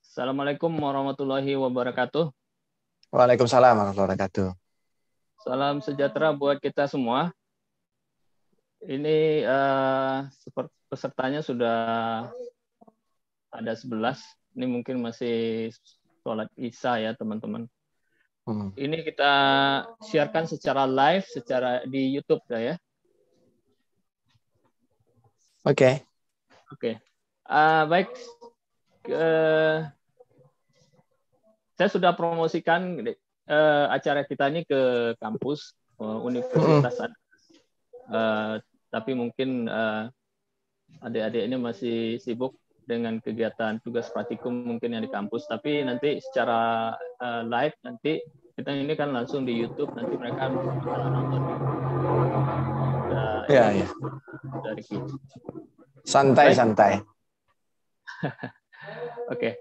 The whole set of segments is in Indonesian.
Assalamualaikum warahmatullahi wabarakatuh. Waalaikumsalam warahmatullahi wabarakatuh. Salam sejahtera buat kita semua. Ini uh, pesertanya sudah ada 11. Ini mungkin masih sholat isya ya teman-teman. Hmm. Ini kita siarkan secara live, secara di YouTube ya. ya. Oke. Okay. Oke. Okay. Uh, eh, baik, uh, saya sudah promosikan uh, acara kita ini ke kampus uh, universitas, Uh, tapi mungkin adik-adik ini masih sibuk dengan kegiatan tugas praktikum mungkin yang di kampus, tapi nanti secara uh, live nanti kita ini kan langsung di YouTube nanti mereka akan nonton. Ya, ya. ya. Santai, santai. Oke. Okay.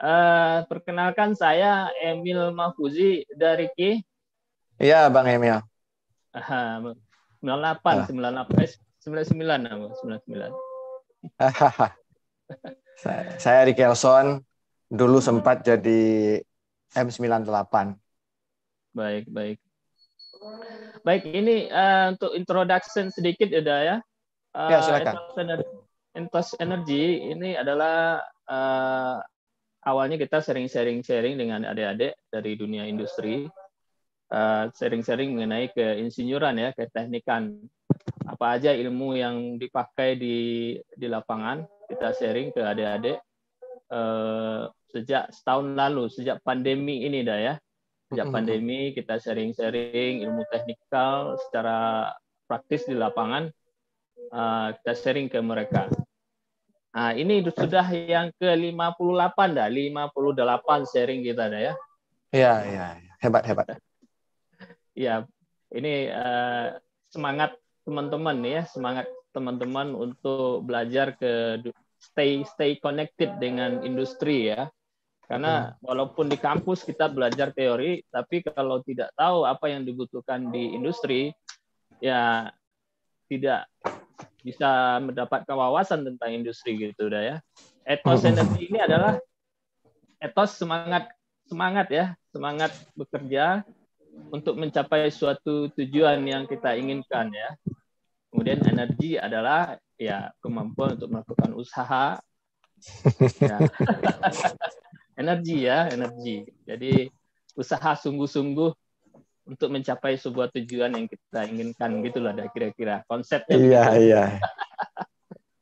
Uh, eh, perkenalkan saya Emil Mahfuzi dari Ki. Iya, Bang Emil. Uh, 98, uh. 98, 99, 99. saya, saya Riki Elson, dulu sempat jadi M98. Baik, baik. Baik, ini uh, untuk introduction sedikit ya, Daya. Uh, ya, silakan. Eh, Entos Energy ini adalah uh, awalnya kita sharing-sharing-sharing dengan adik-adik dari dunia industri, eh, sharing-sharing uh, mengenai ke mengenai keinsinyuran ya, ke teknikan apa aja ilmu yang dipakai di di lapangan kita sharing ke adik-adik uh, sejak setahun lalu sejak pandemi ini dah ya sejak pandemi kita sharing-sharing ilmu teknikal secara praktis di lapangan Ah, kita sharing ke mereka. Nah, ini sudah yang ke-58 dah, 58 sharing kita dah ya. Iya, iya, hebat hebat. Ya ini uh, semangat teman-teman ya, semangat teman-teman untuk belajar ke stay stay connected dengan industri ya. Karena hmm. walaupun di kampus kita belajar teori, tapi kalau tidak tahu apa yang dibutuhkan di industri, ya tidak bisa mendapat wawasan tentang industri gitu udah ya. Etos hmm. energi ini adalah etos semangat semangat ya, semangat bekerja untuk mencapai suatu tujuan yang kita inginkan ya. Kemudian energi adalah ya kemampuan untuk melakukan usaha. Ya. energi ya, energi. Jadi usaha sungguh-sungguh untuk mencapai sebuah tujuan yang kita inginkan gitu loh ada kira-kira konsepnya. Iya, iya.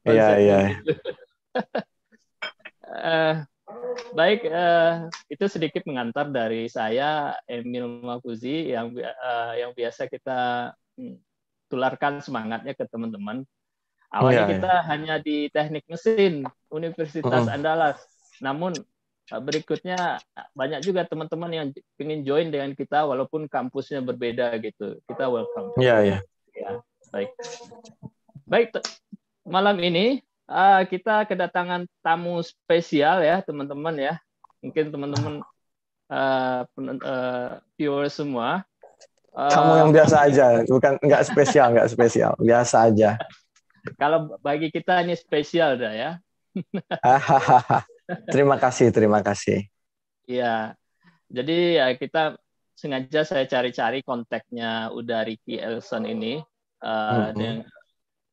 Iya, iya. Eh, baik, uh, itu sedikit mengantar dari saya Emil Makuzi yang uh, yang biasa kita hmm, tularkan semangatnya ke teman-teman. Awalnya iya, iya. kita iya. hanya di teknik mesin Universitas uh -huh. Andalas, namun Eh, berikutnya banyak juga teman-teman yang ingin join dengan kita walaupun kampusnya berbeda gitu. Kita welcome. Iya, yeah, iya. Ya, baik. Baik, malam ini uh, kita kedatangan tamu spesial ya, teman-teman ya. Mungkin teman-teman uh, eh, uh, viewer semua. Uh, Kamu yang biasa aja, bukan nggak spesial, nggak spesial, biasa aja. Kalau bagi kita ini spesial dah ya. terima kasih, terima kasih. Iya. Jadi ya kita sengaja saya cari-cari kontaknya udah Ricky Elson ini uh, mm-hmm. dengan,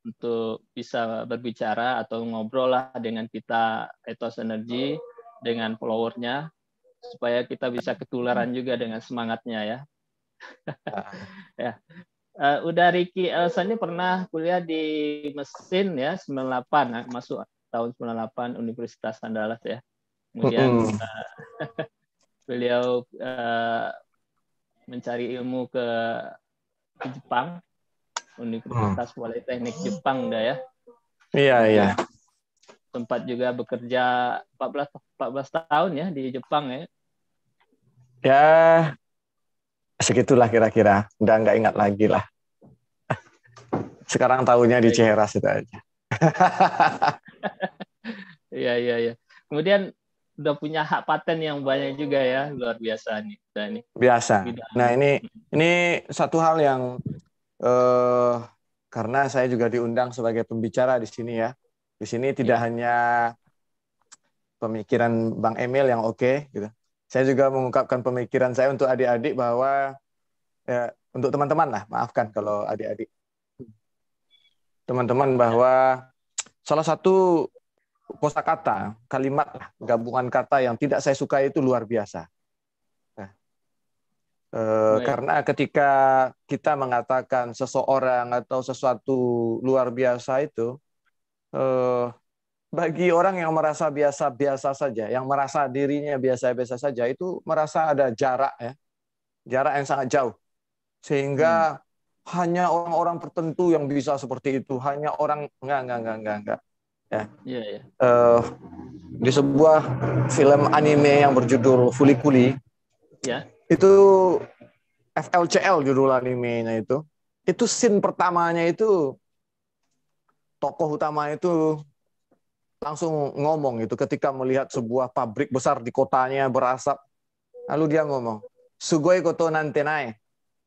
untuk bisa berbicara atau ngobrol lah dengan kita Etos Energy dengan followernya supaya kita bisa ketularan juga dengan semangatnya ya. Ah. ya. Uh, eh, udah Ricky Elson ini pernah kuliah di Mesin ya 98 masuk tahun 98 Universitas Andalas ya. Kemudian mm -hmm. uh, beliau uh, mencari ilmu ke, ke Jepang, Universitas mm. Politeknik Jepang dah ya. Iya, iya. Tempat juga bekerja 14 14 tahun ya di Jepang ya. Ya segitulah kira-kira. Udah nggak ingat lagi lah. Sekarang tahunya di Ceheras itu aja. Iya iya iya. Kemudian udah punya hak paten yang banyak juga ya luar biasa nih. Nah, ini. Biasa. Nah ini ini satu hal yang eh, karena saya juga diundang sebagai pembicara di sini ya. Di sini tidak ya. hanya pemikiran Bang Emil yang oke okay, gitu. Saya juga mengungkapkan pemikiran saya untuk adik-adik bahwa ya, untuk teman-teman lah, maafkan kalau adik-adik hmm. teman-teman bahwa Salah satu kosakata, kalimat gabungan kata yang tidak saya suka itu luar biasa. Nah, eh, karena ketika kita mengatakan seseorang atau sesuatu luar biasa itu eh, bagi orang yang merasa biasa-biasa saja, yang merasa dirinya biasa-biasa saja itu merasa ada jarak ya. Jarak yang sangat jauh. Sehingga hmm hanya orang-orang tertentu yang bisa seperti itu. Hanya orang enggak enggak enggak enggak enggak. Ya. Yeah, yeah. Uh, di sebuah film anime yang berjudul Fulikuli. Ya. Yeah. Itu FLCL judul animenya itu. Itu scene pertamanya itu tokoh utama itu langsung ngomong itu ketika melihat sebuah pabrik besar di kotanya berasap. Lalu dia ngomong, "Sugoi koto nante nai.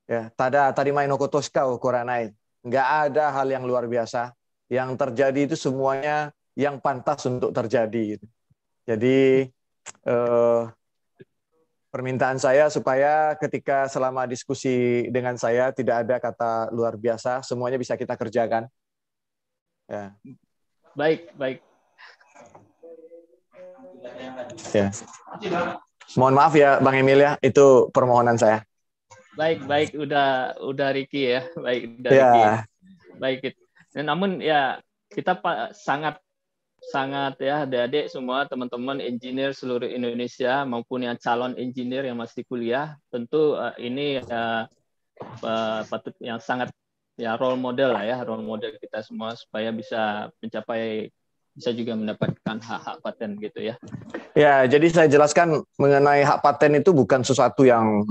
Ya, tada main okotoska ukuranai. Oh, Nggak ada hal yang luar biasa. Yang terjadi itu semuanya yang pantas untuk terjadi. Gitu. Jadi eh, permintaan saya supaya ketika selama diskusi dengan saya tidak ada kata luar biasa, semuanya bisa kita kerjakan. Ya. Baik, baik. Ya. Mohon maaf ya Bang Emil ya, itu permohonan saya baik baik udah udah Ricky ya baik udah ya. Ricky baik ya, namun ya kita sangat sangat ya adik-adik semua teman-teman engineer seluruh Indonesia maupun yang calon engineer yang masih kuliah tentu uh, ini uh, patut yang sangat ya role model lah ya role model kita semua supaya bisa mencapai bisa juga mendapatkan hak-hak paten gitu ya. Ya, jadi saya jelaskan mengenai hak paten itu bukan sesuatu yang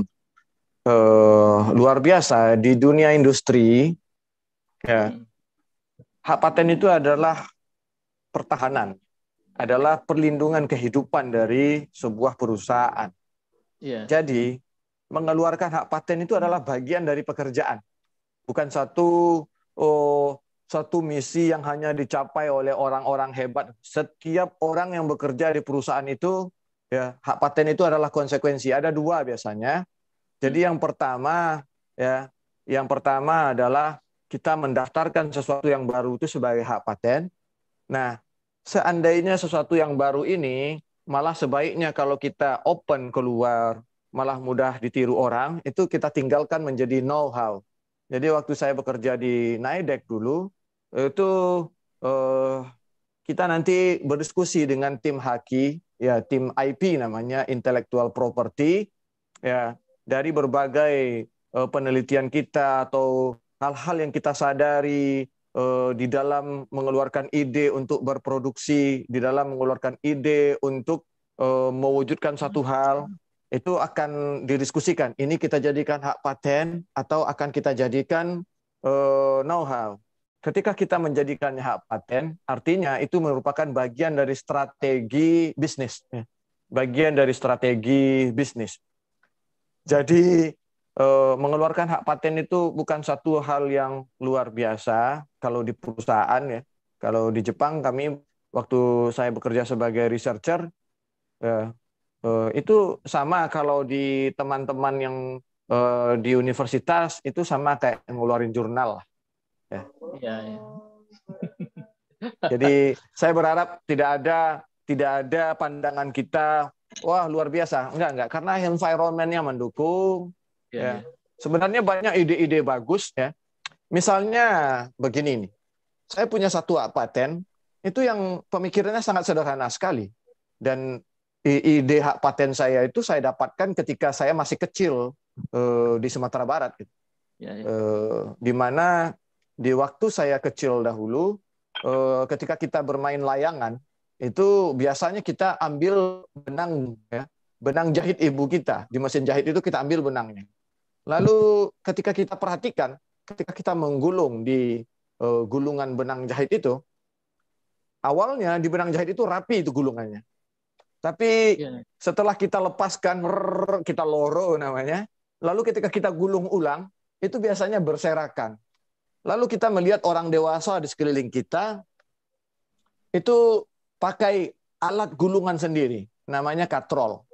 eh, luar biasa di dunia industri ya hmm. hak paten itu adalah pertahanan adalah perlindungan kehidupan dari sebuah perusahaan. Yeah. Jadi mengeluarkan hak paten itu adalah bagian dari pekerjaan, bukan satu oh, satu misi yang hanya dicapai oleh orang-orang hebat. Setiap orang yang bekerja di perusahaan itu, ya hak paten itu adalah konsekuensi. Ada dua biasanya. Jadi yang pertama ya, yang pertama adalah kita mendaftarkan sesuatu yang baru itu sebagai hak paten. Nah, seandainya sesuatu yang baru ini malah sebaiknya kalau kita open keluar malah mudah ditiru orang, itu kita tinggalkan menjadi know-how. Jadi waktu saya bekerja di Naidek dulu, itu eh, kita nanti berdiskusi dengan tim Haki, ya tim IP namanya Intellectual Property, ya dari berbagai eh, penelitian kita atau hal-hal yang kita sadari eh, di dalam mengeluarkan ide untuk berproduksi, di dalam mengeluarkan ide untuk eh, mewujudkan satu hmm. hal, itu akan didiskusikan. Ini kita jadikan hak paten atau akan kita jadikan know-how. Ketika kita menjadikan hak paten, artinya itu merupakan bagian dari strategi bisnis. Ya. Bagian dari strategi bisnis. Jadi eh, mengeluarkan hak paten itu bukan satu hal yang luar biasa kalau di perusahaan ya. Kalau di Jepang kami waktu saya bekerja sebagai researcher ya, eh, itu sama kalau di teman-teman yang eh, di universitas itu sama kayak ngeluarin jurnal lah. Ya. Ya, ya. Jadi saya berharap tidak ada tidak ada pandangan kita wah luar biasa. Enggak enggak karena environmentnya mendukung. Yeah. Ya. Iya. Sebenarnya banyak ide-ide bagus ya. Misalnya begini nih. Saya punya satu paten itu yang pemikirannya sangat sederhana sekali dan ide hak paten saya itu saya dapatkan ketika saya masih kecil uh, di Sumatera Barat gitu. Ya, ya. uh, di mana di waktu saya kecil dahulu uh, ketika kita bermain layangan itu biasanya kita ambil benang ya, benang jahit ibu kita di mesin jahit itu kita ambil benangnya. Lalu ketika kita perhatikan, ketika kita menggulung di uh, gulungan benang jahit itu, awalnya di benang jahit itu rapi itu gulungannya. Tapi iya. setelah kita lepaskan, kita loro namanya. Lalu ketika kita gulung ulang, itu biasanya berserakan. Lalu kita melihat orang dewasa di sekeliling kita, itu pakai alat gulungan sendiri, namanya katrol.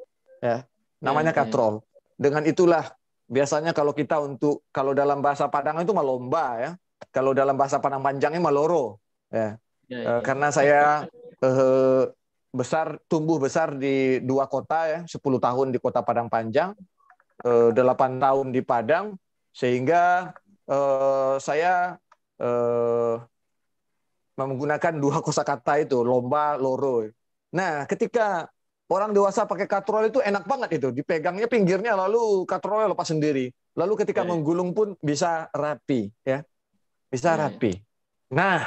Ya, namanya hmm, hmm. katrol. Dengan itulah biasanya kalau kita untuk kalau dalam bahasa Padang itu malomba ya. Kalau dalam bahasa Padang panjangnya maloro. Ya. Ya, eh, ya, ya. Karena saya eh, besar tumbuh besar di dua kota ya, 10 tahun di Kota Padang Panjang, eh, 8 tahun di Padang sehingga eh, saya eh, menggunakan dua kosakata itu, lomba, loro. Nah, ketika orang dewasa pakai katrol itu enak banget itu, dipegangnya pinggirnya lalu katrolnya lepas sendiri. Lalu ketika yeah. menggulung pun bisa rapi, ya. Bisa iya, iya. rapi. Nah,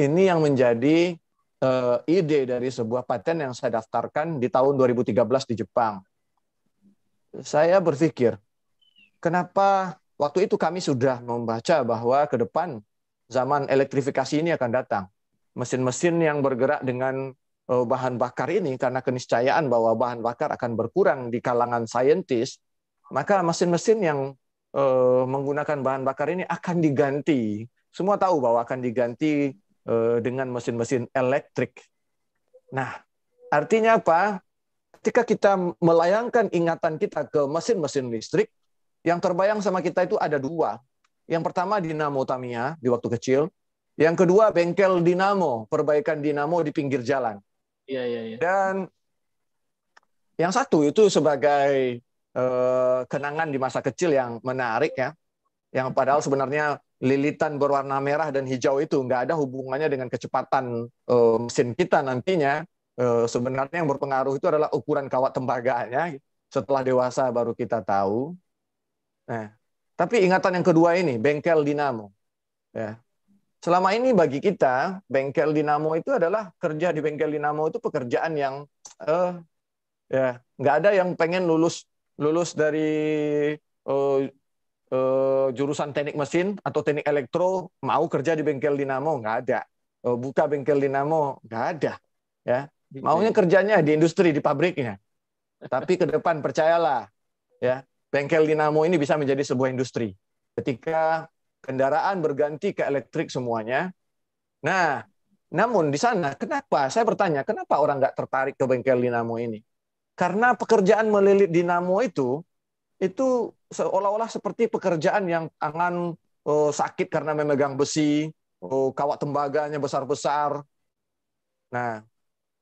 ini yang menjadi uh, ide dari sebuah paten yang saya daftarkan di tahun 2013 di Jepang. Saya berpikir, kenapa waktu itu kami sudah membaca bahwa ke depan zaman elektrifikasi ini akan datang. Mesin-mesin yang bergerak dengan eh, bahan bakar ini karena keniscayaan bahwa bahan bakar akan berkurang di kalangan saintis, maka mesin-mesin yang eh, menggunakan bahan bakar ini akan diganti. Semua tahu bahwa akan diganti eh, dengan mesin-mesin elektrik. Nah, artinya apa? Ketika kita melayangkan ingatan kita ke mesin-mesin listrik, yang terbayang sama kita itu ada dua. Yang pertama Dinamo Tamia di waktu kecil. Yang kedua bengkel Dinamo, perbaikan Dinamo di pinggir jalan. Iya, iya, iya. Dan yang satu itu sebagai eh, kenangan di masa kecil yang menarik ya. Yang padahal sebenarnya lilitan berwarna merah dan hijau itu nggak ada hubungannya dengan kecepatan eh, mesin kita nantinya. Eh, sebenarnya yang berpengaruh itu adalah ukuran kawat tembaganya. Setelah dewasa baru kita tahu. Nah, tapi ingatan yang kedua ini, bengkel dinamo. Ya. Selama ini bagi kita, bengkel dinamo itu adalah kerja di bengkel dinamo itu pekerjaan yang eh, ya nggak ada yang pengen lulus lulus dari eh, eh, jurusan teknik mesin atau teknik elektro mau kerja di bengkel dinamo nggak ada. Eh, buka bengkel dinamo nggak ada. Ya maunya iya. kerjanya di industri di pabriknya. Tapi ke depan percayalah ya bengkel dinamo ini bisa menjadi sebuah industri. Ketika kendaraan berganti ke elektrik semuanya. Nah, namun di sana kenapa? Saya bertanya, kenapa orang nggak tertarik ke bengkel dinamo ini? Karena pekerjaan melilit dinamo itu itu seolah-olah seperti pekerjaan yang tangan oh, sakit karena memegang besi, oh, kawat tembaganya besar-besar. Nah,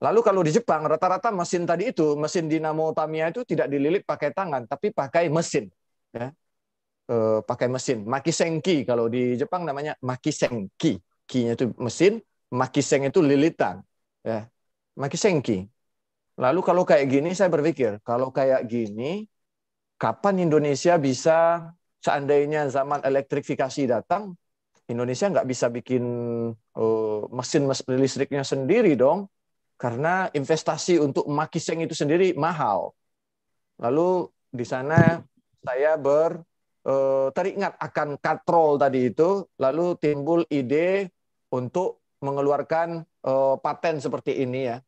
Lalu kalau di Jepang rata-rata mesin tadi itu mesin dinamo Tamiya itu tidak dililit pakai tangan tapi pakai mesin ya. E, pakai mesin makisenki kalau di Jepang namanya makisenki. Kinya itu mesin, makiseng itu lilitan ya. Makisenki. Lalu kalau kayak gini saya berpikir kalau kayak gini kapan Indonesia bisa seandainya zaman elektrifikasi datang Indonesia nggak bisa bikin uh, mesin, mesin listriknya sendiri dong karena investasi untuk makiseng itu sendiri mahal. Lalu di sana saya ber eh, teringat akan katrol tadi itu, lalu timbul ide untuk mengeluarkan eh, paten seperti ini ya.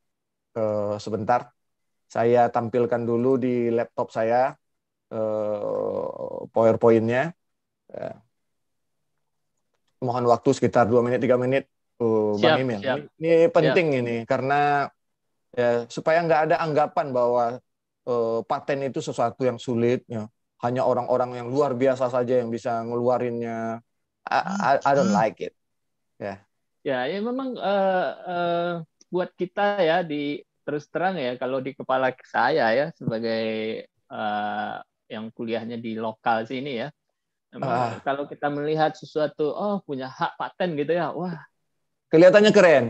Eh, sebentar, saya tampilkan dulu di laptop saya powerpointnya. nya Mohon waktu sekitar dua menit, tiga menit siap, Bang Emil. Siap. Ini penting siap. ini karena ya supaya nggak ada anggapan bahwa uh, paten itu sesuatu yang sulit ya. Hanya orang-orang yang luar biasa saja yang bisa ngeluarinnya. I, I, I don't hmm. like it. Ya. Yeah. Ya, ya memang uh, uh, buat kita ya di terus terang ya kalau di kepala saya ya sebagai uh, yang kuliahnya di lokal sini ya. ah. kalau kita melihat sesuatu oh punya hak paten gitu ya. Wah, Kelihatannya keren.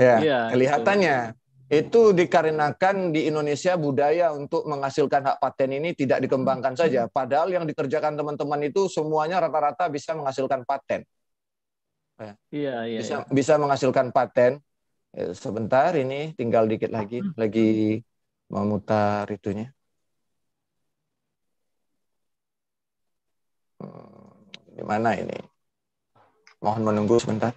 Ya, iya, kelihatannya. Itu. itu dikarenakan di Indonesia budaya untuk menghasilkan hak paten ini tidak dikembangkan saja. Padahal yang dikerjakan teman-teman itu semuanya rata-rata bisa menghasilkan paten. Ya, iya, iya. Bisa, iya. bisa menghasilkan paten. Ya, sebentar, ini tinggal dikit lagi, hmm. lagi memutar itunya. Hmm, gimana ini? Mohon menunggu sebentar.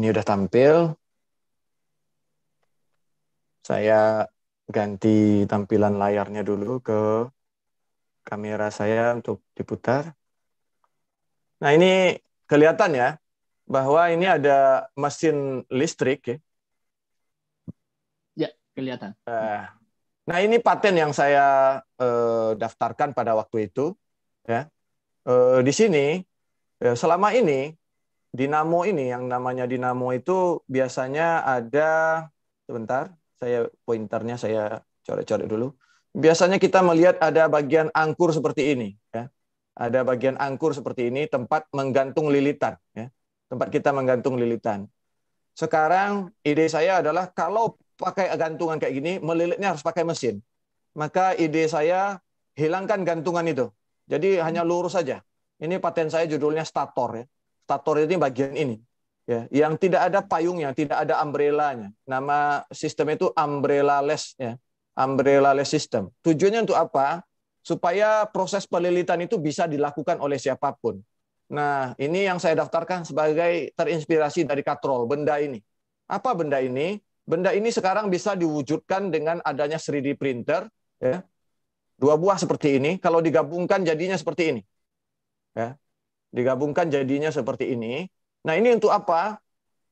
ini udah tampil. Saya ganti tampilan layarnya dulu ke kamera saya untuk diputar. Nah ini kelihatan ya bahwa ini ada mesin listrik ya. Ya kelihatan. Eh, nah ini paten yang saya eh, daftarkan pada waktu itu ya. Eh, di sini eh, selama ini dinamo ini yang namanya dinamo itu biasanya ada sebentar saya pointernya saya coret-coret dulu biasanya kita melihat ada bagian angkur seperti ini ya ada bagian angkur seperti ini tempat menggantung lilitan ya tempat kita menggantung lilitan sekarang ide saya adalah kalau pakai gantungan kayak gini melilitnya harus pakai mesin maka ide saya hilangkan gantungan itu jadi hanya lurus saja ini paten saya judulnya stator ya stator ini bagian ini ya yang tidak ada payungnya tidak ada umbrellanya nama sistem itu umbrella less ya umbrella less system tujuannya untuk apa supaya proses pelilitan itu bisa dilakukan oleh siapapun nah ini yang saya daftarkan sebagai terinspirasi dari katrol benda ini apa benda ini benda ini sekarang bisa diwujudkan dengan adanya 3D printer ya dua buah seperti ini kalau digabungkan jadinya seperti ini ya digabungkan jadinya seperti ini. Nah, ini untuk apa?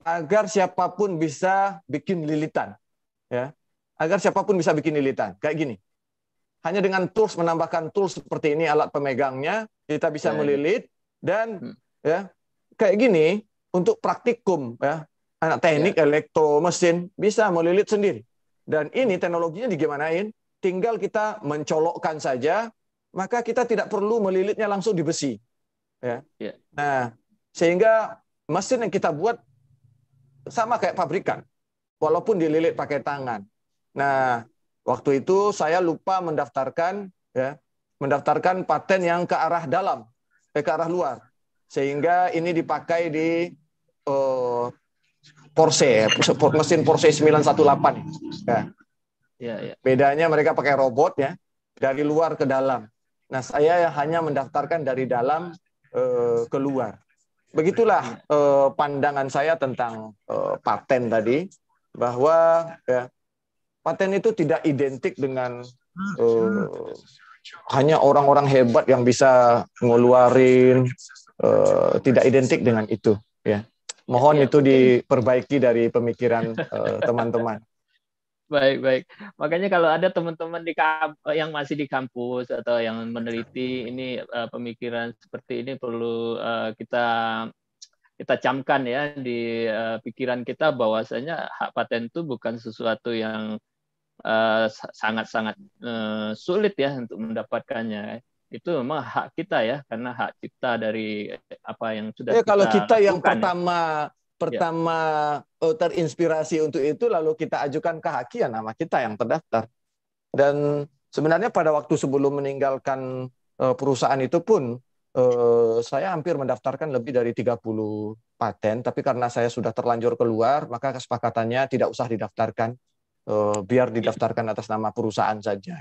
Agar siapapun bisa bikin lilitan. Ya. Agar siapapun bisa bikin lilitan. Kayak gini. Hanya dengan tools menambahkan tools seperti ini alat pemegangnya, kita bisa melilit dan hmm. ya kayak gini untuk praktikum ya. Anak ya. teknik, ya. elektro, mesin bisa melilit sendiri. Dan ini teknologinya digimanain? Tinggal kita mencolokkan saja, maka kita tidak perlu melilitnya langsung di besi Ya. Yeah. Nah, sehingga mesin yang kita buat sama kayak pabrikan, walaupun dililit pakai tangan. Nah, waktu itu saya lupa mendaftarkan, ya, mendaftarkan paten yang ke arah dalam, eh, ke arah luar, sehingga ini dipakai di uh, Porsche, mesin Porsche 918. Ya. Ya, ya. Bedanya mereka pakai robot ya, dari luar ke dalam. Nah, saya hanya mendaftarkan dari dalam Eh, keluar. Begitulah eh, pandangan saya tentang eh, paten tadi bahwa ya, paten itu tidak identik dengan uh, hanya orang-orang hebat yang bisa ngeluarin uh, tidak identik dengan itu ya. Mohon iya, itu diperbaiki dari pemikiran teman-teman. Baik, baik. Makanya kalau ada teman-teman di eh, yang masih di kampus atau yang meneliti ini uh, pemikiran seperti ini perlu uh, kita kita camkan ya di uh, pikiran kita bahwasanya hak paten itu bukan sesuatu yang sangat-sangat uh, uh, sulit ya untuk mendapatkannya. Itu memang hak kita ya karena hak kita dari apa yang sudah ya, kita kalau kita lakukan, yang pertama Ya. pertama oh, terinspirasi untuk itu lalu kita ajukan ke haki ya nama kita yang terdaftar dan sebenarnya pada waktu sebelum meninggalkan eh, perusahaan itu pun eh, saya hampir mendaftarkan lebih dari 30 paten tapi karena saya sudah terlanjur keluar maka kesepakatannya tidak usah didaftarkan biar didaftarkan atas nama perusahaan saja.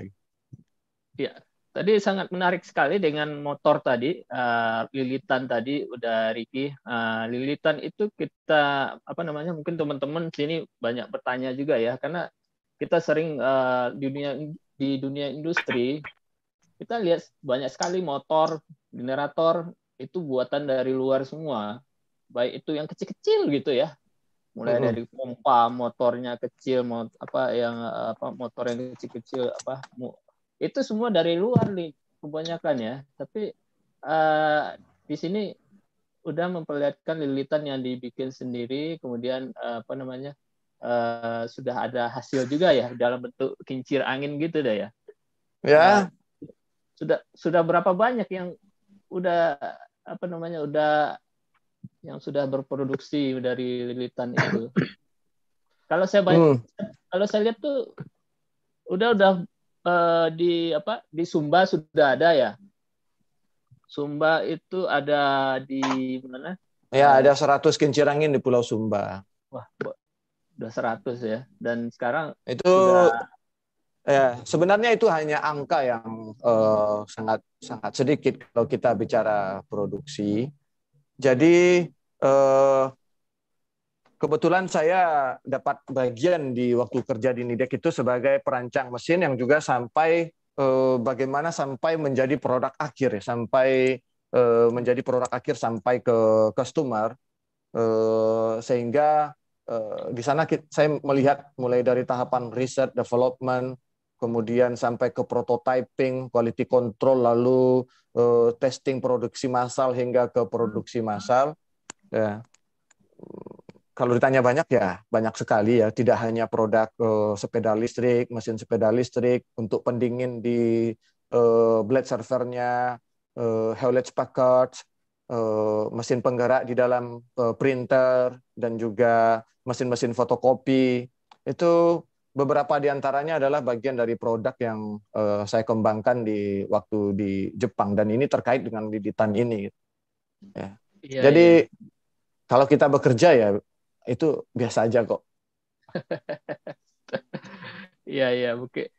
Ya, Tadi sangat menarik sekali dengan motor tadi, uh, lilitan tadi udah Riki. Uh, eh, lilitan itu kita apa namanya? Mungkin teman-teman sini banyak bertanya juga ya, karena kita sering uh, eh, di dunia di dunia industri kita lihat banyak sekali motor, generator itu buatan dari luar semua, baik itu yang kecil-kecil gitu ya, mulai mm-hmm. dari pompa motornya kecil, mot apa yang apa motor yang kecil-kecil apa itu semua dari luar nih kebanyakan ya tapi uh, di sini udah memperlihatkan lilitan yang dibikin sendiri kemudian uh, apa namanya uh, sudah ada hasil juga ya dalam bentuk kincir angin gitu deh ya ya nah, sudah sudah berapa banyak yang udah apa namanya udah yang sudah berproduksi dari lilitan itu kalau saya baik, hmm. kalau saya lihat tuh udah udah uh, di apa di Sumba sudah ada ya? Sumba itu ada di mana? Ya, eh. ada 100 angin di Pulau Sumba. Wah, udah 100 ya. Dan sekarang itu sudah... Ya, sebenarnya itu hanya angka yang uh, sangat sangat sedikit kalau kita bicara produksi. Jadi uh, kebetulan saya dapat bagian di waktu kerja di Nidek itu sebagai perancang mesin yang juga sampai eh, bagaimana sampai menjadi produk akhir ya, sampai eh, menjadi produk akhir sampai ke customer eh, sehingga eh, di sana kita, saya melihat mulai dari tahapan riset development kemudian sampai ke prototyping, quality control, lalu uh, testing produksi massal hingga ke produksi massal. Ya kalau ditanya banyak ya banyak sekali ya tidak hanya produk eh, sepeda listrik mesin sepeda listrik untuk pendingin di eh, blade servernya eh, Hewlett Packard eh, mesin penggerak di dalam printer dan juga mesin-mesin fotokopi itu beberapa diantaranya adalah bagian dari produk yang saya kembangkan di waktu di Jepang dan ini terkait dengan liditan ini ya. Ya, Jadi ya. kalau kita bekerja ya itu biasa aja kok. Iya iya mungkin.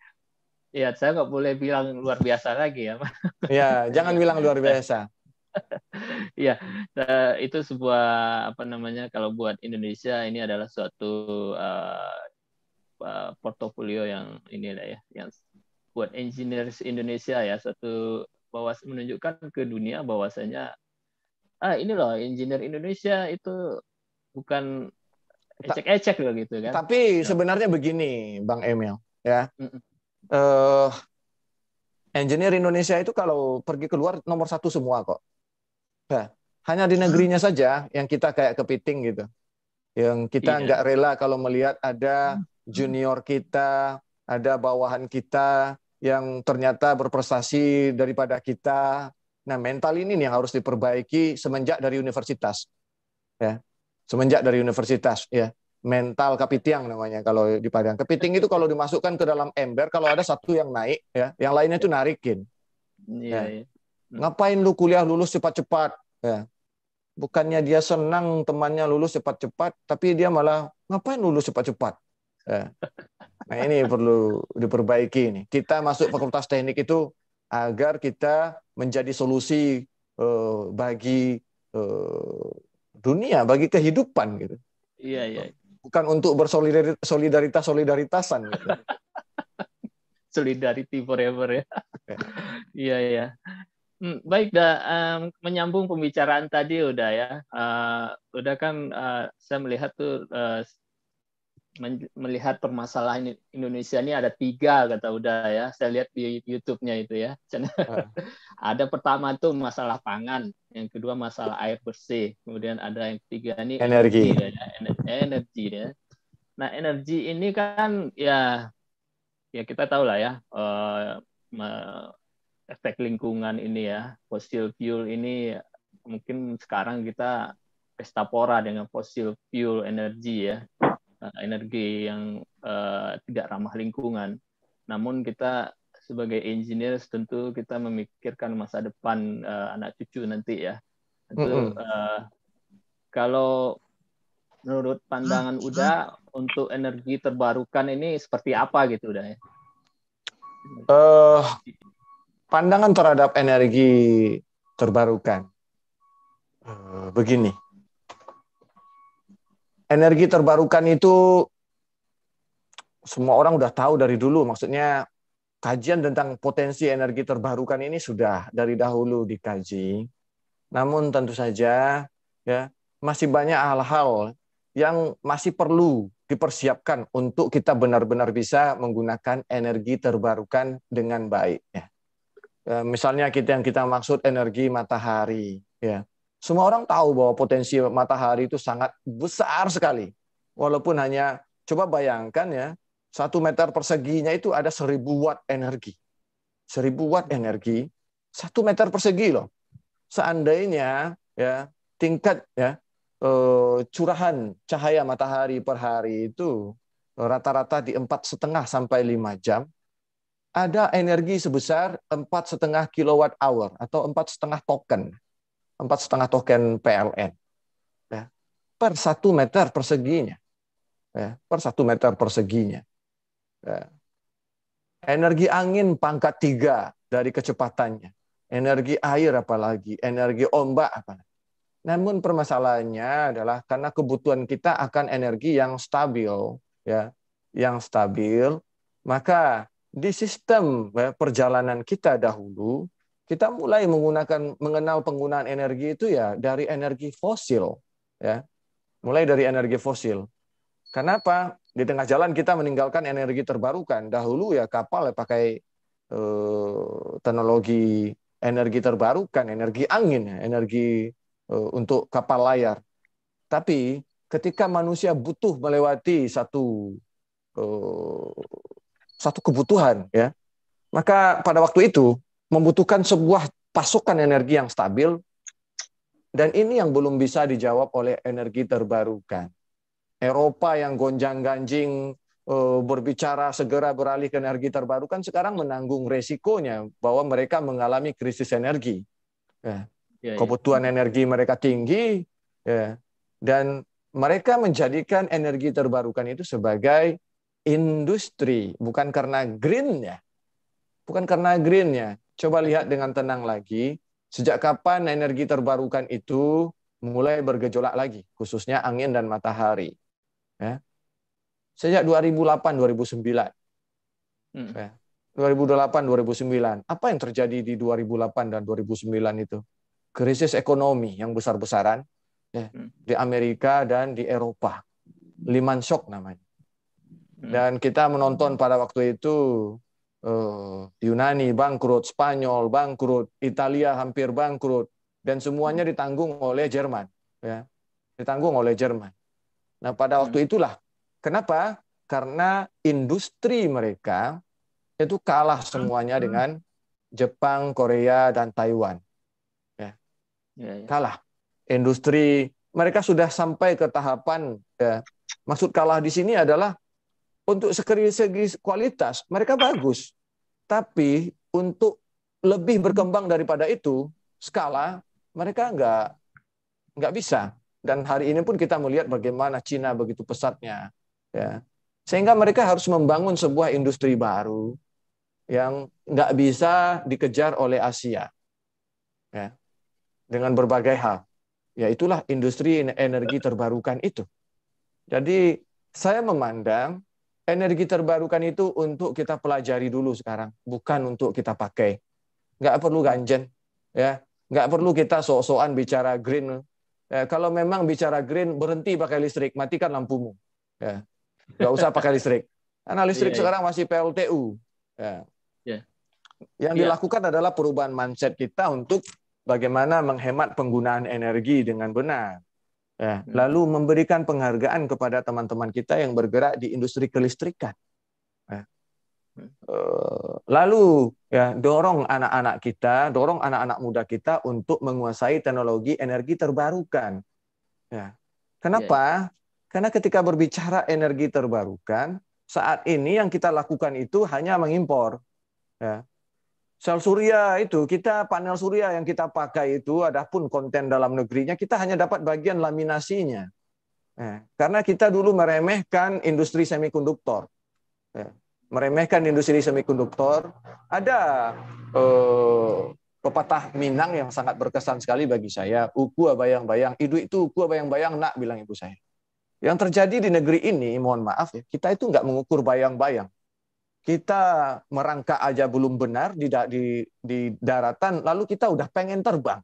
Ya saya nggak boleh bilang luar biasa lagi ya. Iya jangan bilang luar biasa. Iya eh, itu sebuah apa namanya kalau buat Indonesia ini adalah suatu uh, portofolio yang inilah ya yang buat engineers Indonesia ya satu bahwa menunjukkan ke dunia bahwasanya ah ini loh engineer Indonesia itu bukan ecek-ecek loh gitu kan. Tapi nah. sebenarnya begini, Bang Emil, ya. Uh, engineer Indonesia itu kalau pergi keluar nomor satu semua kok. Nah, hanya di negerinya hmm. saja yang kita kayak kepiting gitu. Yang kita iya. nggak iya. rela kalau melihat ada hmm. junior kita, ada bawahan kita yang ternyata berprestasi daripada kita. Nah, mental ini yang harus diperbaiki semenjak dari universitas. Ya semenjak dari universitas ya mental yang namanya kalau di Padang. Kepiting itu kalau dimasukkan ke dalam ember kalau ada satu yang naik ya, yang lainnya itu narikin. Iya, ya. Iya. Ngapain lu kuliah lulus cepat-cepat ya. Bukannya dia senang temannya lulus cepat-cepat, tapi dia malah ngapain lulus cepat-cepat. Ya. Nah, ini perlu diperbaiki nih. Kita masuk fakultas teknik itu agar kita menjadi solusi eh, bagi eh, dunia, bagi kehidupan gitu. Iya iya. Bukan untuk bersolidaritas solidaritasan. Gitu. Solidarity forever ya. ya. iya iya. Hmm, baik, dah um, menyambung pembicaraan tadi udah ya, uh, udah kan uh, saya melihat tuh uh, melihat permasalahan Indonesia ini ada tiga kata udah ya saya lihat di YouTube-nya itu ya ah. ada pertama tuh masalah pangan yang kedua masalah air bersih kemudian ada yang ketiga ini energi energi ya, ya, ya, ya. nah energi ini kan ya ya kita tahu lah ya uh, efek lingkungan ini ya fosil fuel ini mungkin sekarang kita pestapora dengan fosil fuel energi ya Eh, energi yang uh, tidak ramah lingkungan. Namun kita sebagai engineer tentu kita memikirkan masa depan uh, anak cucu nanti ya. Tentu uh, kalau menurut pandangan Uda untuk energi terbarukan ini seperti apa gitu Uda ya? Uh, pandangan terhadap energi terbarukan uh, begini energi terbarukan itu semua orang udah tahu dari dulu. Maksudnya kajian tentang potensi energi terbarukan ini sudah dari dahulu dikaji. Namun tentu saja ya masih banyak hal-hal yang masih perlu dipersiapkan untuk kita benar-benar bisa menggunakan energi terbarukan dengan baik. Ya. Eh, misalnya kita yang kita maksud energi matahari. Ya. Semua orang tahu bahwa potensi matahari itu sangat besar sekali. Walaupun hanya, coba bayangkan ya, satu meter perseginya itu ada seribu watt energi. Seribu watt energi, satu meter persegi loh. Seandainya ya tingkat ya eh, curahan cahaya matahari per hari itu rata-rata di empat setengah sampai lima jam, ada energi sebesar empat setengah kilowatt hour atau empat setengah token empat setengah token PLN ya, per satu meter perseginya ya, per satu meter perseginya ya. energi angin pangkat tiga dari kecepatannya energi air apalagi energi ombak apalagi namun permasalahannya adalah karena kebutuhan kita akan energi yang stabil ya yang stabil maka di sistem ya, perjalanan kita dahulu kita mulai menggunakan mengenal penggunaan energi itu ya dari energi fosil ya mulai dari energi fosil kenapa di tengah jalan kita meninggalkan energi terbarukan dahulu ya kapal ya pakai eh, teknologi energi terbarukan energi angin energi eh, untuk kapal layar tapi ketika manusia butuh melewati satu eh, satu kebutuhan ya maka pada waktu itu membutuhkan sebuah pasokan energi yang stabil dan ini yang belum bisa dijawab oleh energi terbarukan. Eropa yang gonjang-ganjing eh, berbicara segera beralih ke energi terbarukan sekarang menanggung resikonya bahwa mereka mengalami krisis energi. Ya, ya, ya. Kebutuhan energi mereka tinggi dan mereka menjadikan energi terbarukan itu sebagai industri bukan karena greennya, bukan karena greennya, Coba lihat dengan tenang lagi, sejak kapan energi terbarukan itu mulai bergejolak lagi, khususnya angin dan matahari. Ya. Sejak 2008, 2009. Hmm. Ya. 2008, 2009. Apa yang terjadi di 2008 dan 2009 itu? Krisis ekonomi yang besar-besaran ya, hmm. di Amerika dan di Eropa. Liman shock namanya. Hmm. Dan kita menonton pada waktu itu uh, Yunani bangkrut, Spanyol bangkrut, Italia hampir bangkrut, dan semuanya ditanggung oleh Jerman. Ya. Ditanggung oleh Jerman. Nah pada waktu hmm. itulah, kenapa? Karena industri mereka itu kalah hmm. semuanya hmm. dengan Jepang, Korea, dan Taiwan. Ya. Ya, ya. Kalah. Industri mereka sudah sampai ke tahapan ya. maksud kalah di sini adalah untuk segi segi kualitas mereka bagus. Tapi untuk lebih berkembang daripada itu skala mereka nggak nggak bisa. Dan hari ini pun kita melihat bagaimana Cina begitu pesatnya, ya. Sehingga mereka harus membangun sebuah industri baru yang nggak bisa dikejar oleh Asia, ya. Dengan berbagai hal, Ya itulah industri energi terbarukan itu. Jadi saya memandang energi terbarukan itu untuk kita pelajari dulu sekarang, bukan untuk kita pakai. Nggak perlu ganjen, ya. Nggak perlu kita sok-sokan bicara green. Ya, kalau memang bicara green, berhenti pakai listrik, matikan lampumu. Ya. Nggak usah pakai listrik. Karena listrik yeah, iya. sekarang yeah. masih PLTU. Ya. Yeah. Yang iya. dilakukan adalah perubahan mindset kita untuk bagaimana menghemat penggunaan energi dengan benar. Ya, lalu memberikan penghargaan kepada teman-teman kita yang bergerak di industri kelistrikan. Ya. Lalu ya dorong anak-anak kita, dorong anak-anak muda kita untuk menguasai teknologi energi terbarukan. Ya. Kenapa? Ya, ya. Karena ketika berbicara energi terbarukan, saat ini yang kita lakukan itu hanya mengimpor. Ya. Sel surya itu kita panel surya yang kita pakai itu adapun konten dalam negerinya kita hanya dapat bagian laminasinya. Eh, karena kita dulu meremehkan industri semikonduktor. Eh, meremehkan industri semikonduktor. Ada eh, pepatah Minang yang sangat berkesan sekali bagi saya. Uku bayang-bayang, idu itu uku bayang-bayang nak bilang ibu saya. Yang terjadi di negeri ini, mohon maaf ya, kita itu nggak mengukur bayang-bayang kita merangkak aja belum benar di, di, di daratan, lalu kita udah pengen terbang.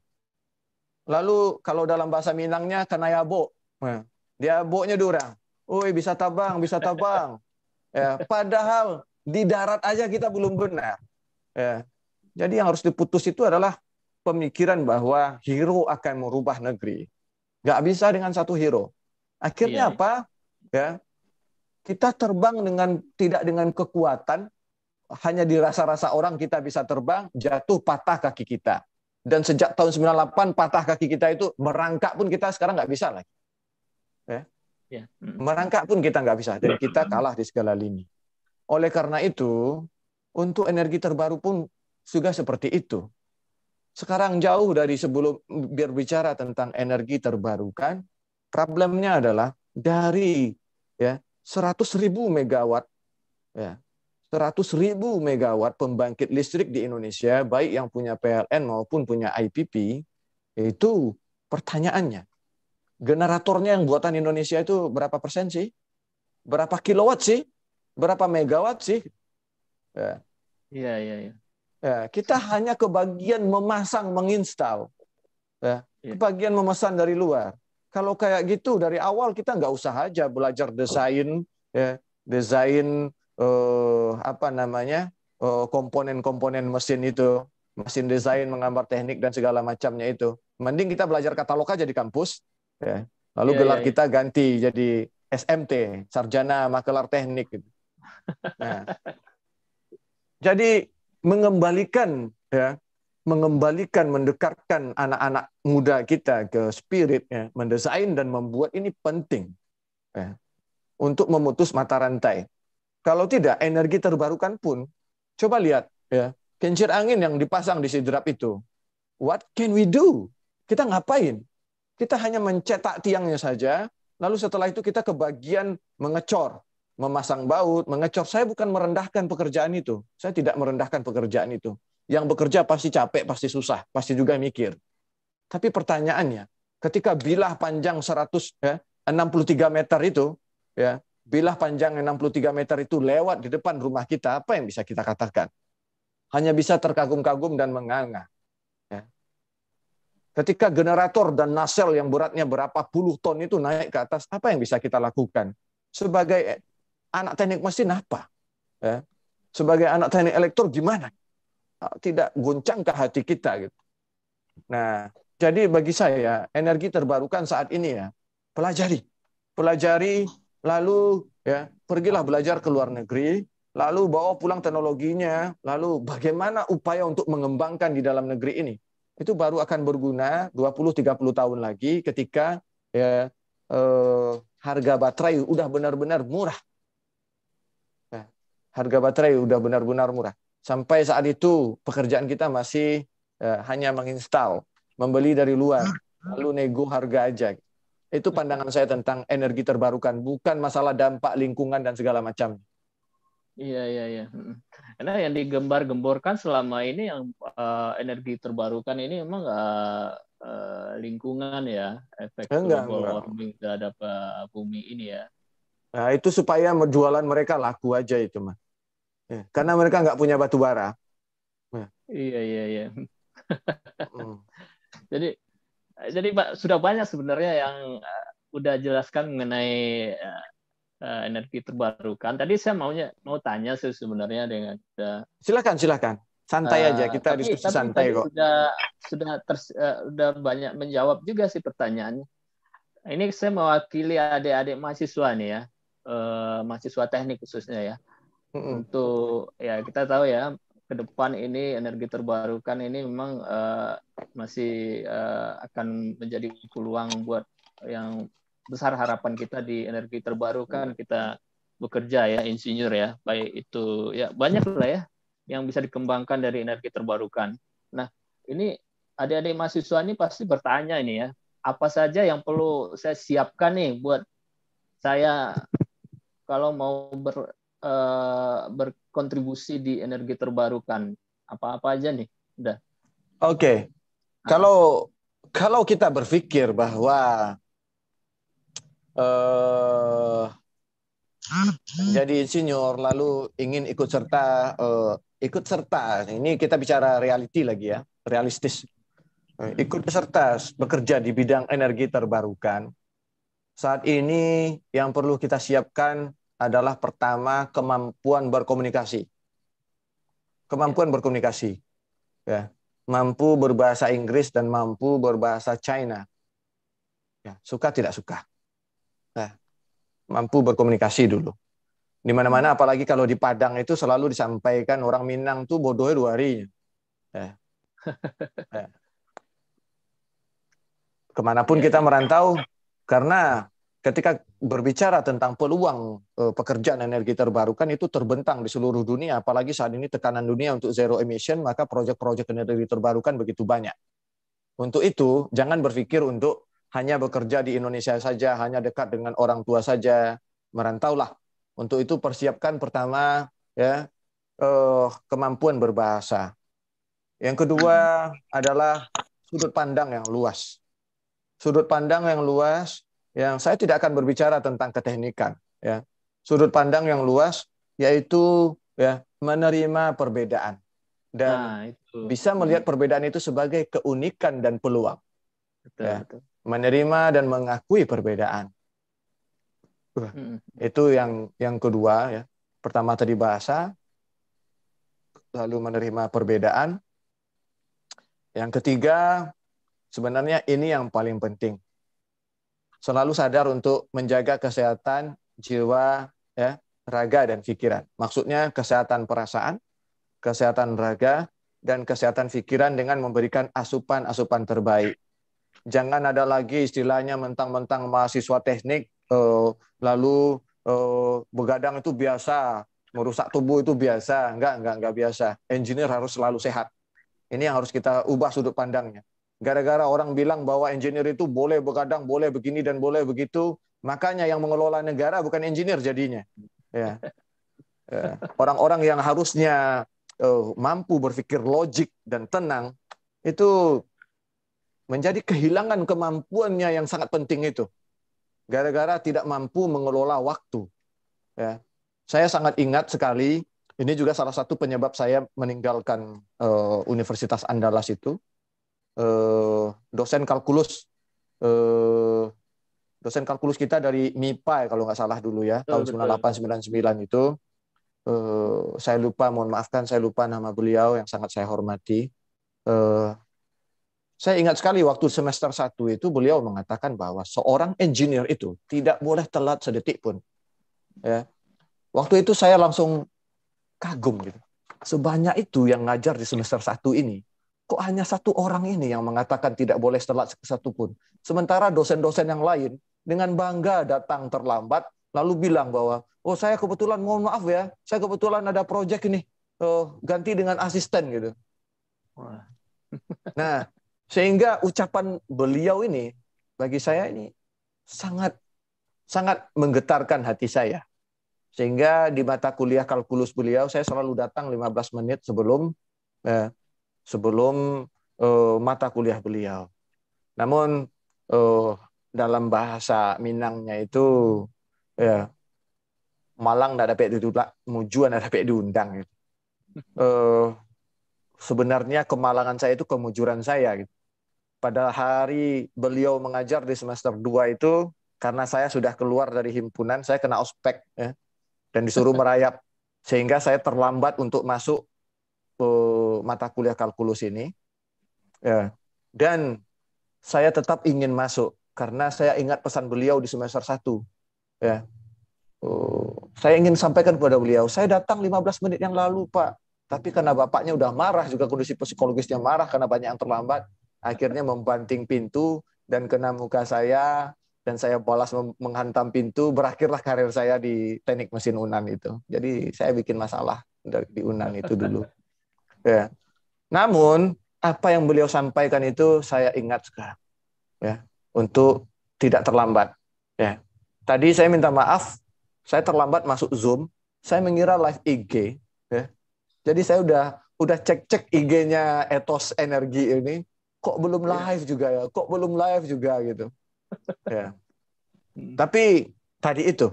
Lalu kalau dalam bahasa Minangnya ya, bo, nah, dia boknya durang. Ui bisa tabang, bisa tabang. Ya, padahal di darat aja kita belum benar. Ya. Jadi yang harus diputus itu adalah pemikiran bahwa hero akan merubah negeri. Gak bisa dengan satu hero. Akhirnya iya. apa? Ya, kita terbang dengan tidak dengan kekuatan, hanya dirasa-rasa orang kita bisa terbang, jatuh patah kaki kita. Dan sejak tahun 98 patah kaki kita itu merangkak pun kita sekarang nggak bisa lagi. Ya. ya. Hmm. Merangkak pun kita nggak bisa. Jadi kita kalah di segala lini. Oleh karena itu, untuk energi terbaru pun juga seperti itu. Sekarang jauh dari sebelum berbicara tentang energi terbarukan, problemnya adalah dari ya 100 ribu megawatt ya 100 ribu megawatt pembangkit listrik di Indonesia baik yang punya PLN maupun punya IPP itu pertanyaannya generatornya yang buatan Indonesia itu berapa persen sih berapa kilowatt sih berapa megawatt sih ya iya iya ya. ya, kita hanya kebagian memasang menginstal ya. Iya. kebagian memesan dari luar kalau kayak gitu dari awal kita nggak usah aja belajar desain, ya, desain eh, apa namanya eh, komponen-komponen mesin itu, mesin desain, menggambar teknik dan segala macamnya itu. Mending kita belajar katalog aja di kampus, ya. Lalu yeah, gelar yeah, iya. kita ganti jadi SMT, sarjana makelar teknik. Gitu. Nah, jadi mengembalikan ya mengembalikan, mendekatkan anak-anak muda kita ke spirit, ya, mendesain dan membuat ini penting ya, untuk memutus mata rantai. Kalau tidak, energi terbarukan pun, coba lihat, ya, kincir angin yang dipasang di sidrap itu, what can we do? Kita ngapain? Kita hanya mencetak tiangnya saja, lalu setelah itu kita ke bagian mengecor, memasang baut, mengecor. Saya bukan merendahkan pekerjaan itu. Saya tidak merendahkan pekerjaan itu. Yang bekerja pasti capek, pasti susah, pasti juga mikir. Tapi pertanyaannya, ketika bilah panjang 100 ya, 63 meter itu, ya, bilah panjang 63 meter itu lewat di depan rumah kita, apa yang bisa kita katakan? Hanya bisa terkagum-kagum dan menganga. Ya. Ketika generator dan nasel yang beratnya berapa puluh ton itu naik ke atas, apa yang bisa kita lakukan? Sebagai eh, anak teknik mesin apa? Ya. Sebagai anak teknik elektro gimana? Eh, tidak goncang ke hati kita gitu. Nah, jadi bagi saya energi terbarukan saat ini ya pelajari, pelajari lalu ya pergilah belajar ke luar negeri, lalu bawa pulang teknologinya, lalu bagaimana upaya untuk mengembangkan di dalam negeri ini. Itu baru akan berguna 20 30 tahun lagi ketika ya eh, harga baterai udah benar-benar murah. Ya, harga baterai udah benar-benar murah. Sampai saat itu pekerjaan kita masih uh, hanya menginstal, membeli dari luar, lalu nego harga aja. Itu pandangan saya tentang energi terbarukan, bukan masalah dampak lingkungan dan segala macam. Iya iya iya. Hmm. Karena yang digembar-gemborkan selama ini yang uh, energi terbarukan ini memang uh, uh, lingkungan ya, efek enggak, global enggak. warming terhadap uh, bumi ini ya. Nah, itu supaya jualan mereka laku aja itu mah. Ya, karena mereka nggak punya batu bara. Ya. Iya iya iya. Hmm. Jadi eh, jadi Pak sudah banyak sebenarnya yang uh, udah jelaskan mengenai uh, energi terbarukan. Tadi saya maunya mau tanya sih sebenarnya dengan uh, silakan silakan santai uh, aja kita tapi, diskusi tapi santai kok. Sudah sudah ter, uh, sudah banyak menjawab juga sih pertanyaannya. Ini saya mewakili adik-adik mahasiswa nih ya, uh, mahasiswa teknik khususnya ya hmm Untuk ya kita tahu ya ke depan ini energi terbarukan ini memang uh, masih uh, akan menjadi peluang buat yang besar harapan kita di energi terbarukan kita bekerja ya insinyur ya baik itu ya banyak lah ya yang bisa dikembangkan dari energi terbarukan. Nah ini adik-adik mahasiswa ini pasti bertanya ini ya apa saja yang perlu saya siapkan nih buat saya kalau mau ber, Eh, berkontribusi di energi terbarukan? Apa-apa aja nih? Udah. Oke. Okay. Kalau kalau kita berpikir bahwa uh, eh, jadi insinyur lalu ingin ikut serta uh, ikut serta ini kita bicara reality lagi ya realistis ikut serta bekerja di bidang energi terbarukan saat ini yang perlu kita siapkan adalah pertama kemampuan berkomunikasi. Kemampuan ya. berkomunikasi. Ya, mampu berbahasa Inggris dan mampu berbahasa China. Ya, suka tidak suka. Ya, mampu berkomunikasi dulu. Di mana-mana hmm. apalagi kalau di Padang itu selalu disampaikan orang Minang tuh bodohnya dua hari. Ya. Ya. Kemanapun kita merantau, karena ketika berbicara tentang peluang eh, pekerjaan energi terbarukan itu terbentang di seluruh dunia apalagi saat ini tekanan dunia untuk zero emission maka proyek-proyek energi terbarukan begitu banyak. Untuk itu jangan berpikir untuk hanya bekerja di Indonesia saja, hanya dekat dengan orang tua saja, merantaulah. Untuk itu persiapkan pertama ya eh, kemampuan berbahasa. Yang kedua adalah sudut pandang yang luas. Sudut pandang yang luas yang saya tidak akan berbicara tentang keteknikan, ya. Sudut pandang yang luas yaitu ya menerima perbedaan dan nah, itu. bisa melihat perbedaan itu sebagai keunikan dan peluang. Betul, ya. betul. Menerima dan mengakui perbedaan. Uh, hmm. Itu yang yang kedua ya. Pertama tadi bahasa, lalu menerima perbedaan. Yang ketiga, sebenarnya ini yang paling penting selalu sadar untuk menjaga kesehatan jiwa, ya, raga dan pikiran. Maksudnya kesehatan perasaan, kesehatan raga dan kesehatan pikiran dengan memberikan asupan-asupan terbaik. Jangan ada lagi istilahnya mentang-mentang mahasiswa teknik eh, lalu eh, begadang itu biasa, merusak tubuh itu biasa. Enggak, enggak, enggak biasa. Engineer harus selalu sehat. Ini yang harus kita ubah sudut pandangnya. Gara-gara orang bilang bahwa engineer itu boleh begadang, boleh begini dan boleh begitu, makanya yang mengelola negara bukan engineer jadinya. Ya. ya. Orang-orang yang harusnya eh, mampu berpikir logik dan tenang itu menjadi kehilangan kemampuannya yang sangat penting itu. Gara-gara tidak mampu mengelola waktu. Ya. Saya sangat ingat sekali ini juga salah satu penyebab saya meninggalkan uh, Universitas Andalas itu. Eh, dosen kalkulus eh, dosen kalkulus kita dari MIPA ya kalau nggak salah dulu ya tahun 9899 itu eh, saya lupa mohon maafkan saya lupa nama beliau yang sangat saya hormati saya ingat sekali waktu semester satu itu beliau mengatakan bahwa seorang engineer itu tidak boleh telat sedetik pun. Ya. Waktu itu saya langsung kagum gitu. Sebanyak itu yang ngajar di semester satu ini kok hanya satu orang ini yang mengatakan tidak boleh telat satu pun. Sementara dosen-dosen yang lain dengan bangga datang terlambat lalu bilang bahwa oh saya kebetulan mohon maaf ya, saya kebetulan ada proyek ini oh, ganti dengan asisten gitu. Nah, sehingga ucapan beliau ini bagi saya ini sangat sangat menggetarkan hati saya. Sehingga di mata kuliah kalkulus beliau saya selalu datang 15 menit sebelum eh, sebelum uh, mata kuliah beliau. Namun uh, dalam bahasa Minangnya itu ya Malang tidak dapat ditulak, mujuan tidak dapat diundang. Gitu. Uh, sebenarnya kemalangan saya itu kemujuran saya. Gitu. Pada hari beliau mengajar di semester 2 itu, karena saya sudah keluar dari himpunan, saya kena ospek ya, dan disuruh merayap. Sehingga saya terlambat untuk masuk mata kuliah kalkulus ini. Ya. Dan saya tetap ingin masuk karena saya ingat pesan beliau di semester 1. Ya. Oh, saya ingin sampaikan kepada beliau, saya datang 15 menit yang lalu, Pak. Tapi karena bapaknya udah marah juga kondisi psikologisnya marah karena banyak yang terlambat, akhirnya membanting pintu dan kena muka saya dan saya balas menghantam pintu berakhirlah karir saya di teknik mesin Unan itu. Jadi saya bikin masalah di Unan itu dulu. Ya. Namun apa yang beliau sampaikan itu saya ingat sekarang. Ya, untuk tidak terlambat. Ya. Tadi saya minta maaf, saya terlambat masuk Zoom, saya mengira live IG, ya. Jadi saya udah udah cek-cek IG-nya Etos Energi ini, kok belum iya. live juga ya, kok belum live juga gitu. Ya. Tapi tadi itu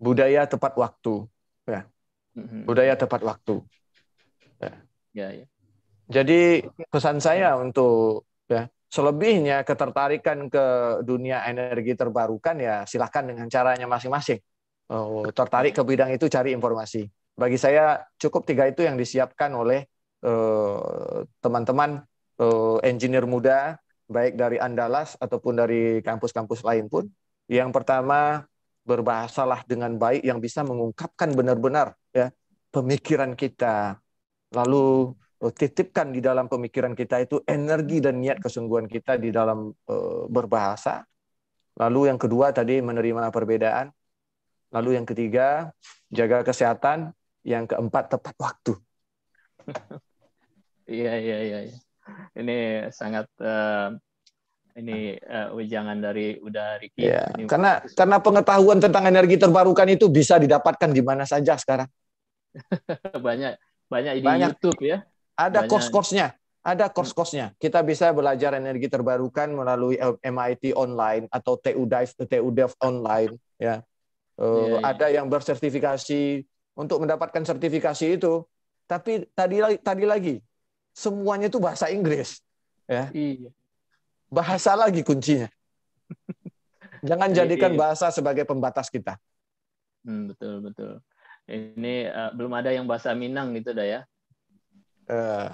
budaya tepat waktu, ya. Mm-hmm. Budaya tepat waktu. Ya, ya. Jadi pesan saya untuk ya selebihnya ketertarikan ke dunia energi terbarukan ya silahkan dengan caranya masing-masing. Oh, tertarik ke bidang itu cari informasi. Bagi saya cukup tiga itu yang disiapkan oleh eh, teman-teman eh, eh, engineer muda baik dari Andalas ataupun dari kampus-kampus lain pun. Yang pertama berbahasalah dengan baik yang bisa mengungkapkan benar-benar ya pemikiran kita, Lalu eh, titipkan di dalam pemikiran kita itu energi dan niat kesungguhan kita di dalam eh, berbahasa. Lalu yang kedua tadi menerima perbedaan. Lalu yang ketiga jaga kesehatan. Yang keempat tepat waktu. Iya, iya iya iya. Ini sangat uh, ini uh, ujangan dari udah Riki. Iya, yeah. Ini... Karena karena pengetahuan tentang energi terbarukan itu bisa didapatkan di mana saja sekarang. Banyak banyak di banyak. YouTube ya. Ada course-course-nya. Ada course-course-nya. Hmm. Kita bisa belajar energi terbarukan melalui MIT online atau TU Dive, TU Dev online ya. Uh, eh, yeah, iya. ada yang bersertifikasi untuk mendapatkan sertifikasi itu. Tapi tadi tadi lagi semuanya itu bahasa Inggris ya. Iya. Bahasa lagi kuncinya. Jangan iya, jadikan iya, bahasa sebagai pembatas kita. Hmm, betul betul ini uh, belum ada yang bahasa Minang gitu dah ya. Uh,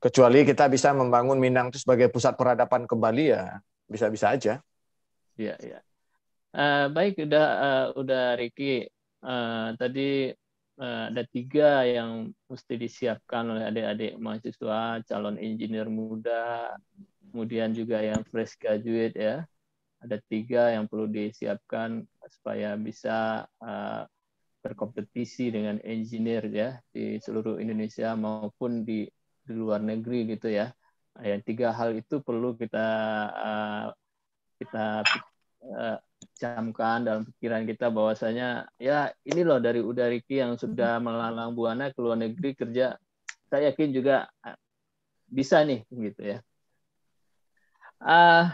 kecuali kita bisa membangun Minang itu sebagai pusat peradaban kembali ya bisa-bisa aja. Iya iya. Uh, baik udah uh, udah Riki uh, tadi uh, ada tiga yang mesti disiapkan oleh adik-adik mahasiswa calon insinyur muda, kemudian juga yang fresh graduate ya. Ada tiga yang perlu disiapkan supaya bisa uh, berkompetisi dengan engineer ya di seluruh Indonesia maupun di di luar negeri gitu ya. Nah, yang tiga hal itu perlu kita uh, kita eh, camkan dalam pikiran kita bahwasanya ya ini loh dari Udariki yang sudah melalang buana ke luar negeri kerja saya yakin juga eh, bisa nih gitu ya. Uh,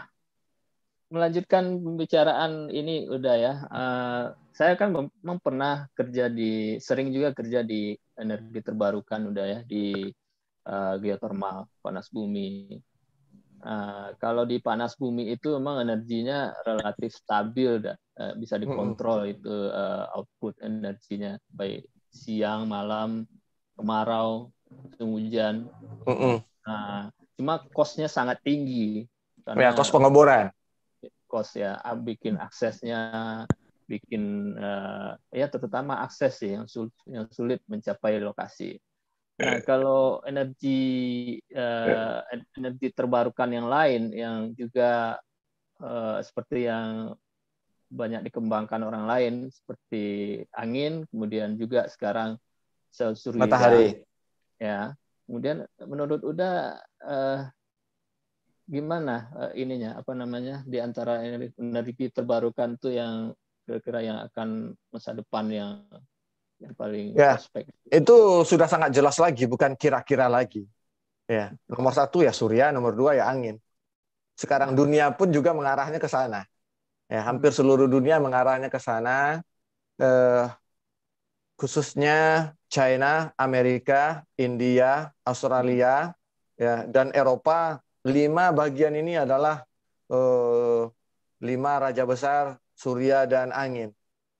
melanjutkan pembicaraan ini udah ya. Uh, saya kan memang pernah kerja di sering juga kerja di energi terbarukan udah ya di uh, eh, geotermal panas bumi. Uh, kalau di panas bumi itu memang energinya relatif stabil, dan uh, bisa dikontrol hmm itu uh, output energinya baik siang malam kemarau hujan. hmm Nah, cuma kosnya sangat tinggi. Karena, ya, kos pengeboran cost ya, ah, bikin aksesnya, bikin uh, ya terutama akses sih yang sulit, yang sulit mencapai lokasi. Nah, iya, iya. kalau energi uh, energi terbarukan yang lain yang juga uh, seperti yang banyak dikembangkan orang lain seperti angin, kemudian juga sekarang sel surya matahari. Ya. Kemudian menurut udah uh, gimana uh, ininya apa namanya di antara energi terbarukan tuh yang kira-kira yang akan masa depan yang yang paling ya, prospek. Itu sudah sangat jelas lagi, bukan kira-kira lagi. Ya, nomor satu ya surya, nomor dua ya angin. Sekarang hmm. dunia pun juga mengarahnya ke sana. Ya, hampir hmm. seluruh dunia mengarahnya ke sana. Eh, khususnya China, Amerika, India, Australia, hmm. ya, dan Eropa lima bagian ini adalah uh, lima raja besar surya dan angin.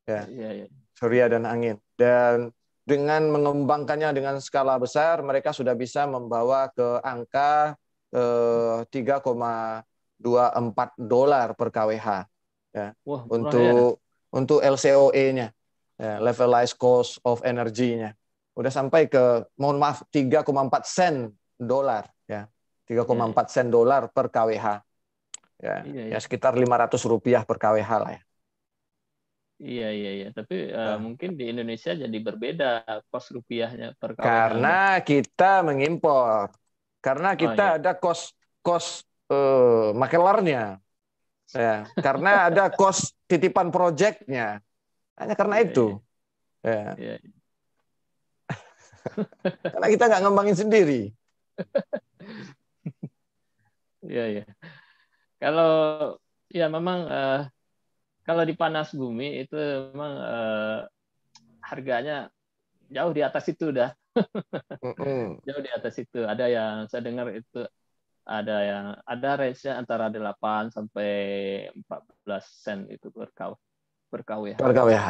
Ya. yeah, yeah. Surya dan angin. Dan dengan mengembangkannya dengan skala besar, mereka sudah bisa membawa ke angka uh, eh, 3,24 dolar per KWH ya, Wah, untuk ya. untuk LCOE-nya, ya, levelized cost of energy-nya. Udah sampai ke mohon maaf 3,4 sen dolar 3,4 iya. sen dolar per KWH. Ya, iya, ya iya. ya sekitar 500 rupiah per KWH lah ya. Iya iya iya, tapi uh, nah. mungkin di Indonesia jadi berbeda kos rupiahnya per KWH. Karena kita mengimpor. Karena oh, kita oh, iya. ada kos kos uh, makelarnya. Ya, karena ada kos titipan proyeknya. Hanya karena iya, itu. Iya. Ya. Iya. iya. karena kita nggak ngembangin sendiri. Iya, iya. Kalau ya memang uh, kalau di panas bumi itu memang uh, harganya jauh di atas itu dah. jauh di atas itu. Ada yang saya dengar itu ada yang ada range-nya antara 8 sampai 14 sen itu per kau per KWH. Per KWH.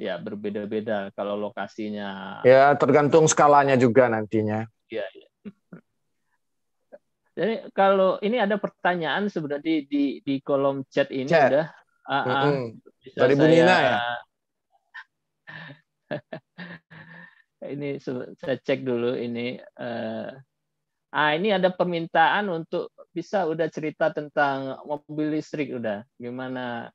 Ya, berbeda-beda kalau lokasinya. Ya, tergantung skalanya juga nantinya. Iya, iya. Jadi kalau ini ada pertanyaan sebenarnya di di, di kolom chat ini chat. udah. Uh, uh, mm -hmm. Dari Bu Nina ya. ini saya cek dulu ini. Uh, ah ini ada permintaan untuk bisa udah cerita tentang mobil listrik udah gimana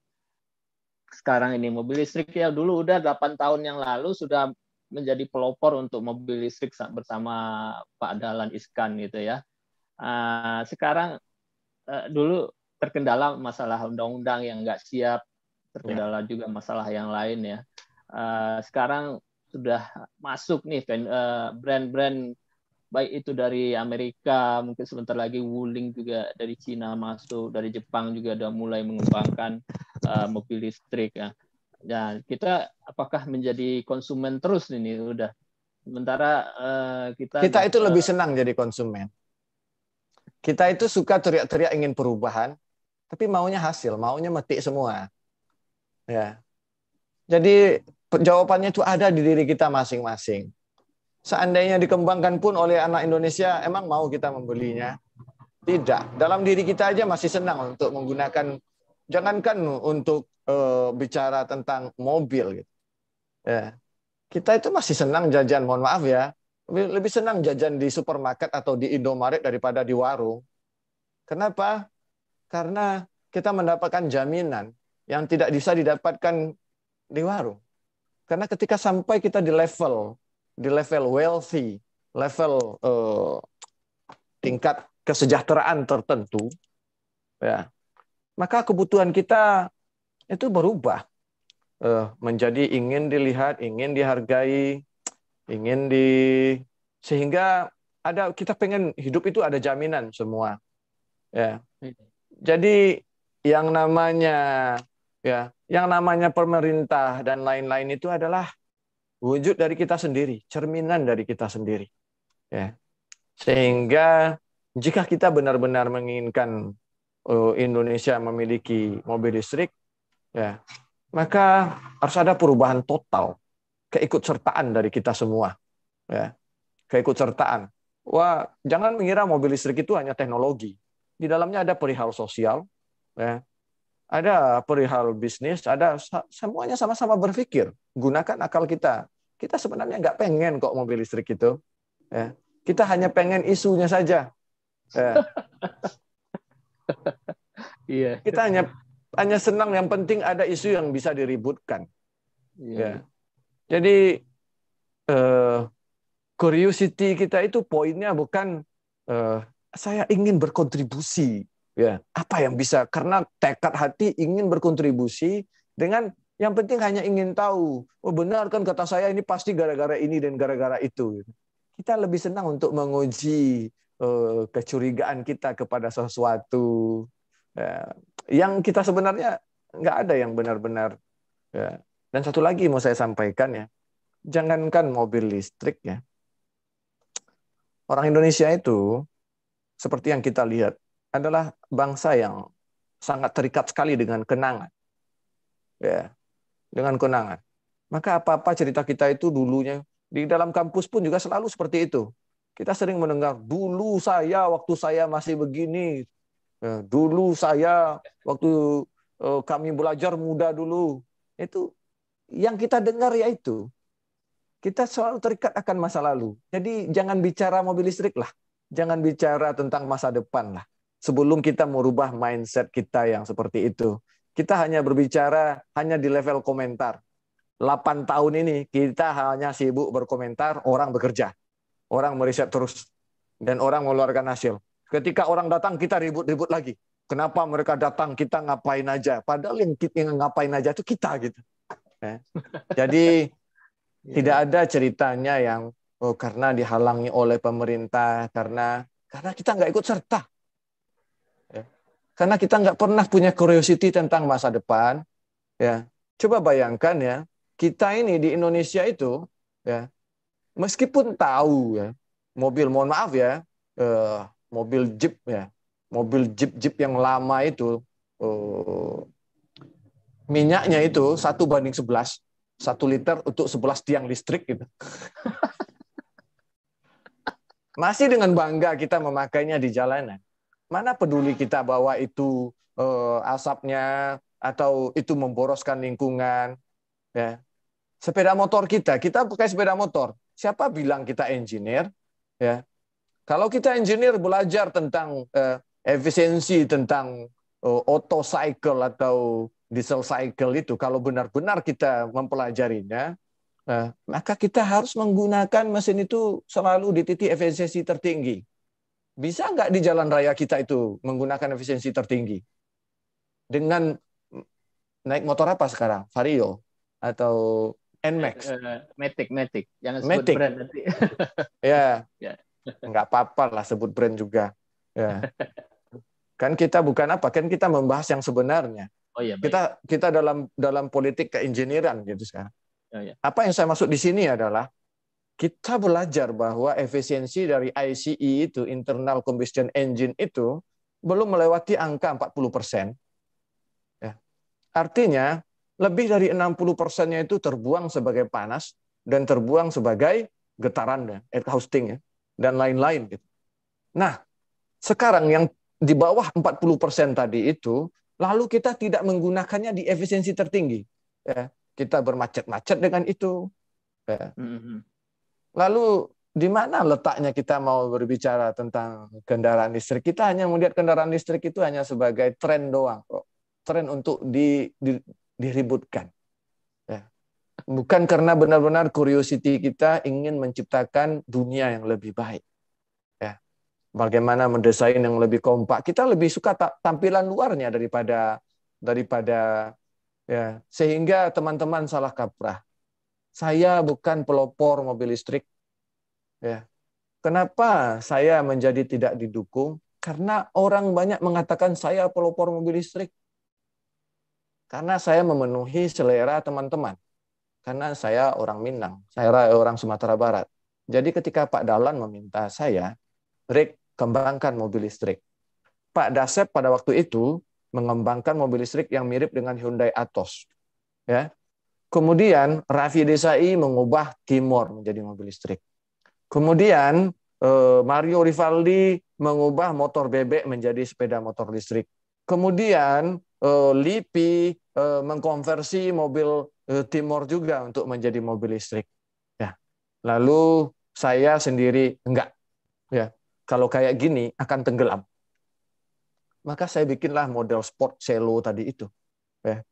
sekarang ini mobil listrik ya dulu udah 8 tahun yang lalu sudah menjadi pelopor untuk mobil listrik bersama Pak Dalan Iskan gitu ya. Ah, sekarang uh, dulu terkendala masalah undang-undang yang nggak siap, terkendala ya. juga masalah yang lain ya. Uh, sekarang sudah masuk nih eh, brand-brand baik itu dari Amerika, mungkin sebentar lagi Wuling juga dari Cina masuk, dari Jepang juga sudah mulai mengembangkan uh, mobil listrik ya. Nah, kita apakah menjadi konsumen terus ini udah sementara uh, kita kita itu uh, lebih senang jadi konsumen kita itu suka teriak-teriak ingin perubahan, tapi maunya hasil, maunya metik semua. Ya. Jadi jawabannya itu ada di diri kita masing-masing. Seandainya dikembangkan pun oleh anak Indonesia, emang mau kita membelinya? Tidak. Dalam diri kita aja masih senang untuk menggunakan, jangankan untuk e, bicara tentang mobil. Gitu. Ya. Kita itu masih senang jajan, mohon maaf ya, lebih senang jajan di supermarket atau di Indomaret daripada di warung. Kenapa? Karena kita mendapatkan jaminan yang tidak bisa didapatkan di warung. Karena ketika sampai kita di level di level wealthy, level eh, tingkat kesejahteraan tertentu, ya, maka kebutuhan kita itu berubah eh, menjadi ingin dilihat, ingin dihargai, ingin di sehingga ada kita pengen hidup itu ada jaminan semua ya hmm. jadi yang namanya ya yang namanya pemerintah dan lain-lain itu adalah wujud dari kita sendiri cerminan dari kita sendiri ya sehingga jika kita benar-benar menginginkan oh, Indonesia memiliki mobil listrik ya maka harus ada perubahan total keikutsertaan dari kita semua. Ya. Keikutsertaan. Wah, jangan mengira mobil listrik itu hanya teknologi. Di dalamnya ada perihal sosial, ya. ada perihal bisnis, ada semuanya sama-sama berpikir. Gunakan akal kita. Kita sebenarnya nggak pengen kok mobil listrik itu. Ya. Kita hanya pengen isunya saja. Ya. Iya. Kita hanya hanya senang yang penting ada isu yang bisa diributkan. Iya. Ya. Jadi eh, curiosity kita itu poinnya bukan eh, saya ingin berkontribusi ya apa yang bisa karena tekad hati ingin berkontribusi dengan yang penting hanya ingin tahu oh benar kan kata saya ini pasti gara-gara ini dan gara-gara itu kita lebih senang untuk menguji eh, kecurigaan kita kepada sesuatu ya, yang kita sebenarnya nggak ada yang benar-benar ya, dan satu lagi mau saya sampaikan ya, jangankan mobil listrik ya. Orang Indonesia itu seperti yang kita lihat adalah bangsa yang sangat terikat sekali dengan kenangan. Ya, dengan kenangan. Maka apa-apa cerita kita itu dulunya di dalam kampus pun juga selalu seperti itu. Kita sering mendengar dulu saya waktu saya masih begini, ya, dulu saya waktu eh, kami belajar muda dulu. Itu yang kita dengar yaitu kita selalu terikat akan masa lalu. Jadi jangan bicara mobil listrik lah, jangan bicara tentang masa depan lah. Sebelum kita merubah mindset kita yang seperti itu, kita hanya berbicara hanya di level komentar. 8 tahun ini kita hanya sibuk berkomentar, orang bekerja. Orang meriset terus dan orang mengeluarkan hasil. Ketika orang datang kita ribut-ribut lagi. Kenapa mereka datang, kita ngapain aja. Padahal yang, yang ngapain aja itu kita gitu. Ya. Jadi ya. tidak iya. ada ceritanya yang oh, karena dihalangi oleh pemerintah, karena karena kita nggak ikut serta, ya. karena kita nggak pernah punya curiosity tentang masa depan. Ya, coba bayangkan ya kita ini di Indonesia itu ya meskipun tahu ya mobil mohon maaf ya eh, mobil jeep ya mobil jeep jeep yang lama itu eh, minyaknya itu satu banding 11, satu liter untuk 11 tiang listrik gitu. Masih dengan bangga kita memakainya di jalanan. Mana peduli kita bahwa itu uh, asapnya atau itu memboroskan lingkungan. Ya. Sepeda motor kita, kita pakai sepeda motor. Siapa bilang kita engineer? Ya. Kalau kita engineer belajar tentang uh, efisiensi, tentang uh, eh, auto cycle atau diesel cycle itu kalau benar-benar kita mempelajarinya nah, maka kita harus menggunakan mesin itu selalu di titik efisiensi tertinggi bisa nggak di jalan raya kita itu menggunakan efisiensi tertinggi dengan naik motor apa sekarang vario atau nmax eh, eh, matic matic jangan sebut matic. brand nanti ya. ya nggak apa-apa lah sebut brand juga ya kan kita bukan apa kan kita membahas yang sebenarnya Oh iya. Baik. Kita kita dalam dalam politik keinjinieran gitu sekarang. Oh, iya. Apa yang saya maksud di sini adalah kita belajar bahwa efisiensi dari ICE itu internal combustion engine itu belum melewati angka 40 persen. Ya. Artinya lebih dari 60 persennya itu terbuang sebagai panas dan terbuang sebagai getaran, air hosting ya, dan lain-lain. Gitu. Nah, sekarang yang di bawah 40 persen tadi itu lalu kita tidak menggunakannya di efisiensi tertinggi. Ya, kita bermacet-macet dengan itu. Ya. Mm-hmm. Lalu di mana letaknya kita mau berbicara tentang kendaraan listrik? Kita hanya melihat kendaraan listrik itu hanya sebagai tren doang kok. Tren untuk di, di, diributkan. Ya. Bukan karena benar-benar curiosity kita ingin menciptakan dunia yang lebih baik bagaimana mendesain yang lebih kompak. Kita lebih suka tampilan luarnya daripada daripada ya sehingga teman-teman salah kaprah. Saya bukan pelopor mobil listrik. Ya. Kenapa saya menjadi tidak didukung? Karena orang banyak mengatakan saya pelopor mobil listrik. Karena saya memenuhi selera teman-teman. Karena saya orang Minang, saya orang Sumatera Barat. Jadi ketika Pak Dalan meminta saya, Rick, kembangkan mobil listrik. Pak Dasep pada waktu itu mengembangkan mobil listrik yang mirip dengan Hyundai Atos. Ya. Kemudian Raffi Desai mengubah Timor menjadi mobil listrik. Kemudian eh, Mario Rivaldi mengubah motor bebek menjadi sepeda motor listrik. Kemudian eh, Lipi eh, mengkonversi mobil Timor juga untuk menjadi mobil listrik. Ya. Lalu saya sendiri enggak. Ya kalau kayak gini akan tenggelam. Maka saya bikinlah model sport cello tadi itu. Ya.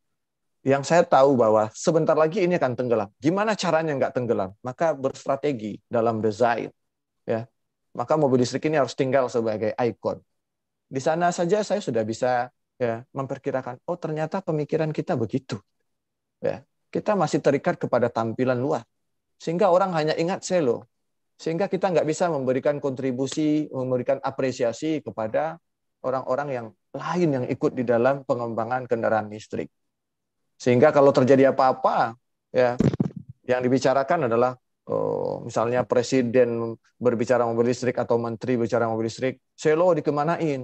Yang saya tahu bahwa sebentar lagi ini akan tenggelam. Gimana caranya nggak tenggelam? Maka berstrategi dalam desain. Ya. Maka mobil listrik ini harus tinggal sebagai ikon. Di sana saja saya sudah bisa ya, memperkirakan, oh ternyata pemikiran kita begitu. Ya. Kita masih terikat kepada tampilan luar. Sehingga orang hanya ingat Cello. Sehingga kita nggak bisa memberikan kontribusi, memberikan apresiasi kepada orang-orang yang lain yang ikut di dalam pengembangan kendaraan listrik. Sehingga kalau terjadi apa-apa, ya yang dibicarakan adalah oh, misalnya presiden berbicara mobil listrik atau menteri berbicara mobil listrik, selo dikemanain.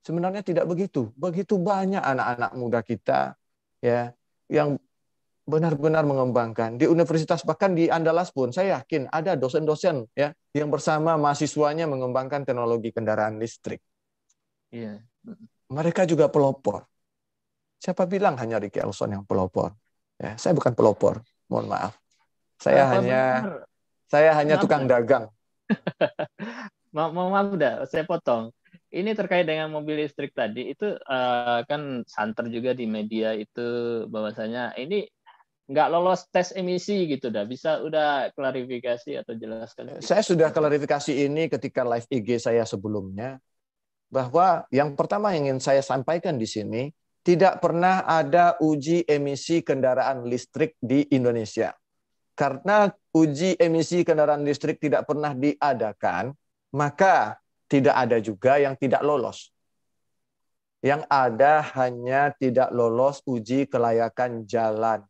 Sebenarnya tidak begitu. Begitu banyak anak-anak muda kita ya yang benar-benar mengembangkan di universitas bahkan di Andalas pun saya yakin ada dosen-dosen ya yang bersama mahasiswanya mengembangkan teknologi kendaraan listrik. Iya. Mereka juga pelopor. Siapa bilang hanya Ricky Elson yang pelopor? Ya, saya bukan pelopor, mohon maaf. Saya Apa hanya benar? saya hanya maaf, tukang dagang. maaf, maaf, udah saya potong ini terkait dengan mobil listrik tadi itu uh, kan santer juga di media itu bahwasanya ini nggak lolos tes emisi gitu dah bisa udah klarifikasi atau jelaskan saya sudah klarifikasi ini ketika live IG saya sebelumnya bahwa yang pertama yang ingin saya sampaikan di sini tidak pernah ada uji emisi kendaraan listrik di Indonesia karena uji emisi kendaraan listrik tidak pernah diadakan maka tidak ada juga yang tidak lolos yang ada hanya tidak lolos uji kelayakan jalan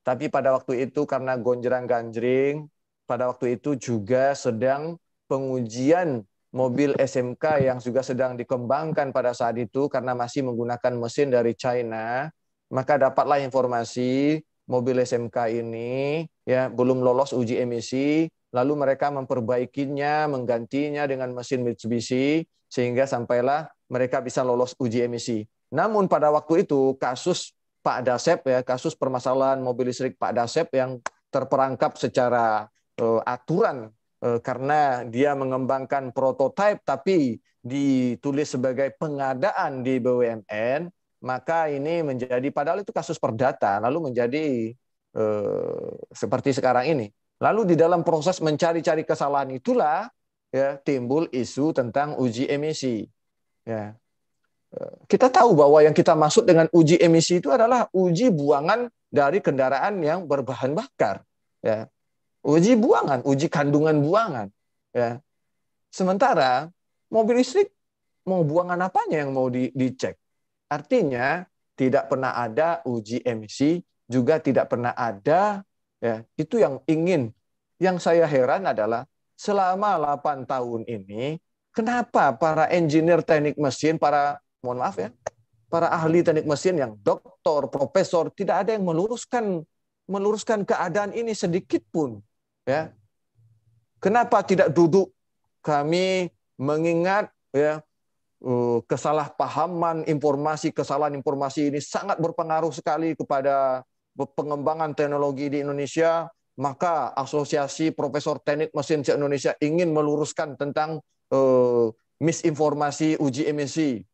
tapi pada waktu itu karena gonjerang ganjring pada waktu itu juga sedang pengujian mobil SMK yang juga sedang dikembangkan pada saat itu karena masih menggunakan mesin dari China, maka dapatlah informasi mobil SMK ini ya belum lolos uji emisi, lalu mereka memperbaikinya, menggantinya dengan mesin Mitsubishi sehingga sampailah mereka bisa lolos uji emisi. Namun pada waktu itu kasus Pak Dasep ya, kasus permasalahan mobil listrik Pak Dasep yang terperangkap secara uh, aturan uh, karena dia mengembangkan prototipe tapi ditulis sebagai pengadaan di BUMN, maka ini menjadi padahal itu kasus perdata lalu menjadi uh, seperti sekarang ini. Lalu di dalam proses mencari-cari kesalahan itulah ya timbul isu tentang uji emisi. Ya kita tahu bahwa yang kita maksud dengan uji emisi itu adalah uji buangan dari kendaraan yang berbahan bakar. Ya. Uji buangan, uji kandungan buangan. Ya. Sementara mobil listrik mau buangan apanya yang mau di, dicek? Artinya tidak pernah ada uji emisi, juga tidak pernah ada. Ya, itu yang ingin. Yang saya heran adalah selama 8 tahun ini, kenapa para engineer teknik mesin, para mohon maaf ya, para ahli teknik mesin yang doktor, profesor, tidak ada yang meluruskan meluruskan keadaan ini sedikit pun. Ya. Kenapa tidak duduk kami mengingat ya eh, kesalahpahaman informasi kesalahan informasi ini sangat berpengaruh sekali kepada pengembangan teknologi di Indonesia maka Asosiasi Profesor Teknik Mesin di Indonesia ingin meluruskan tentang uh, misinformasi uji emisi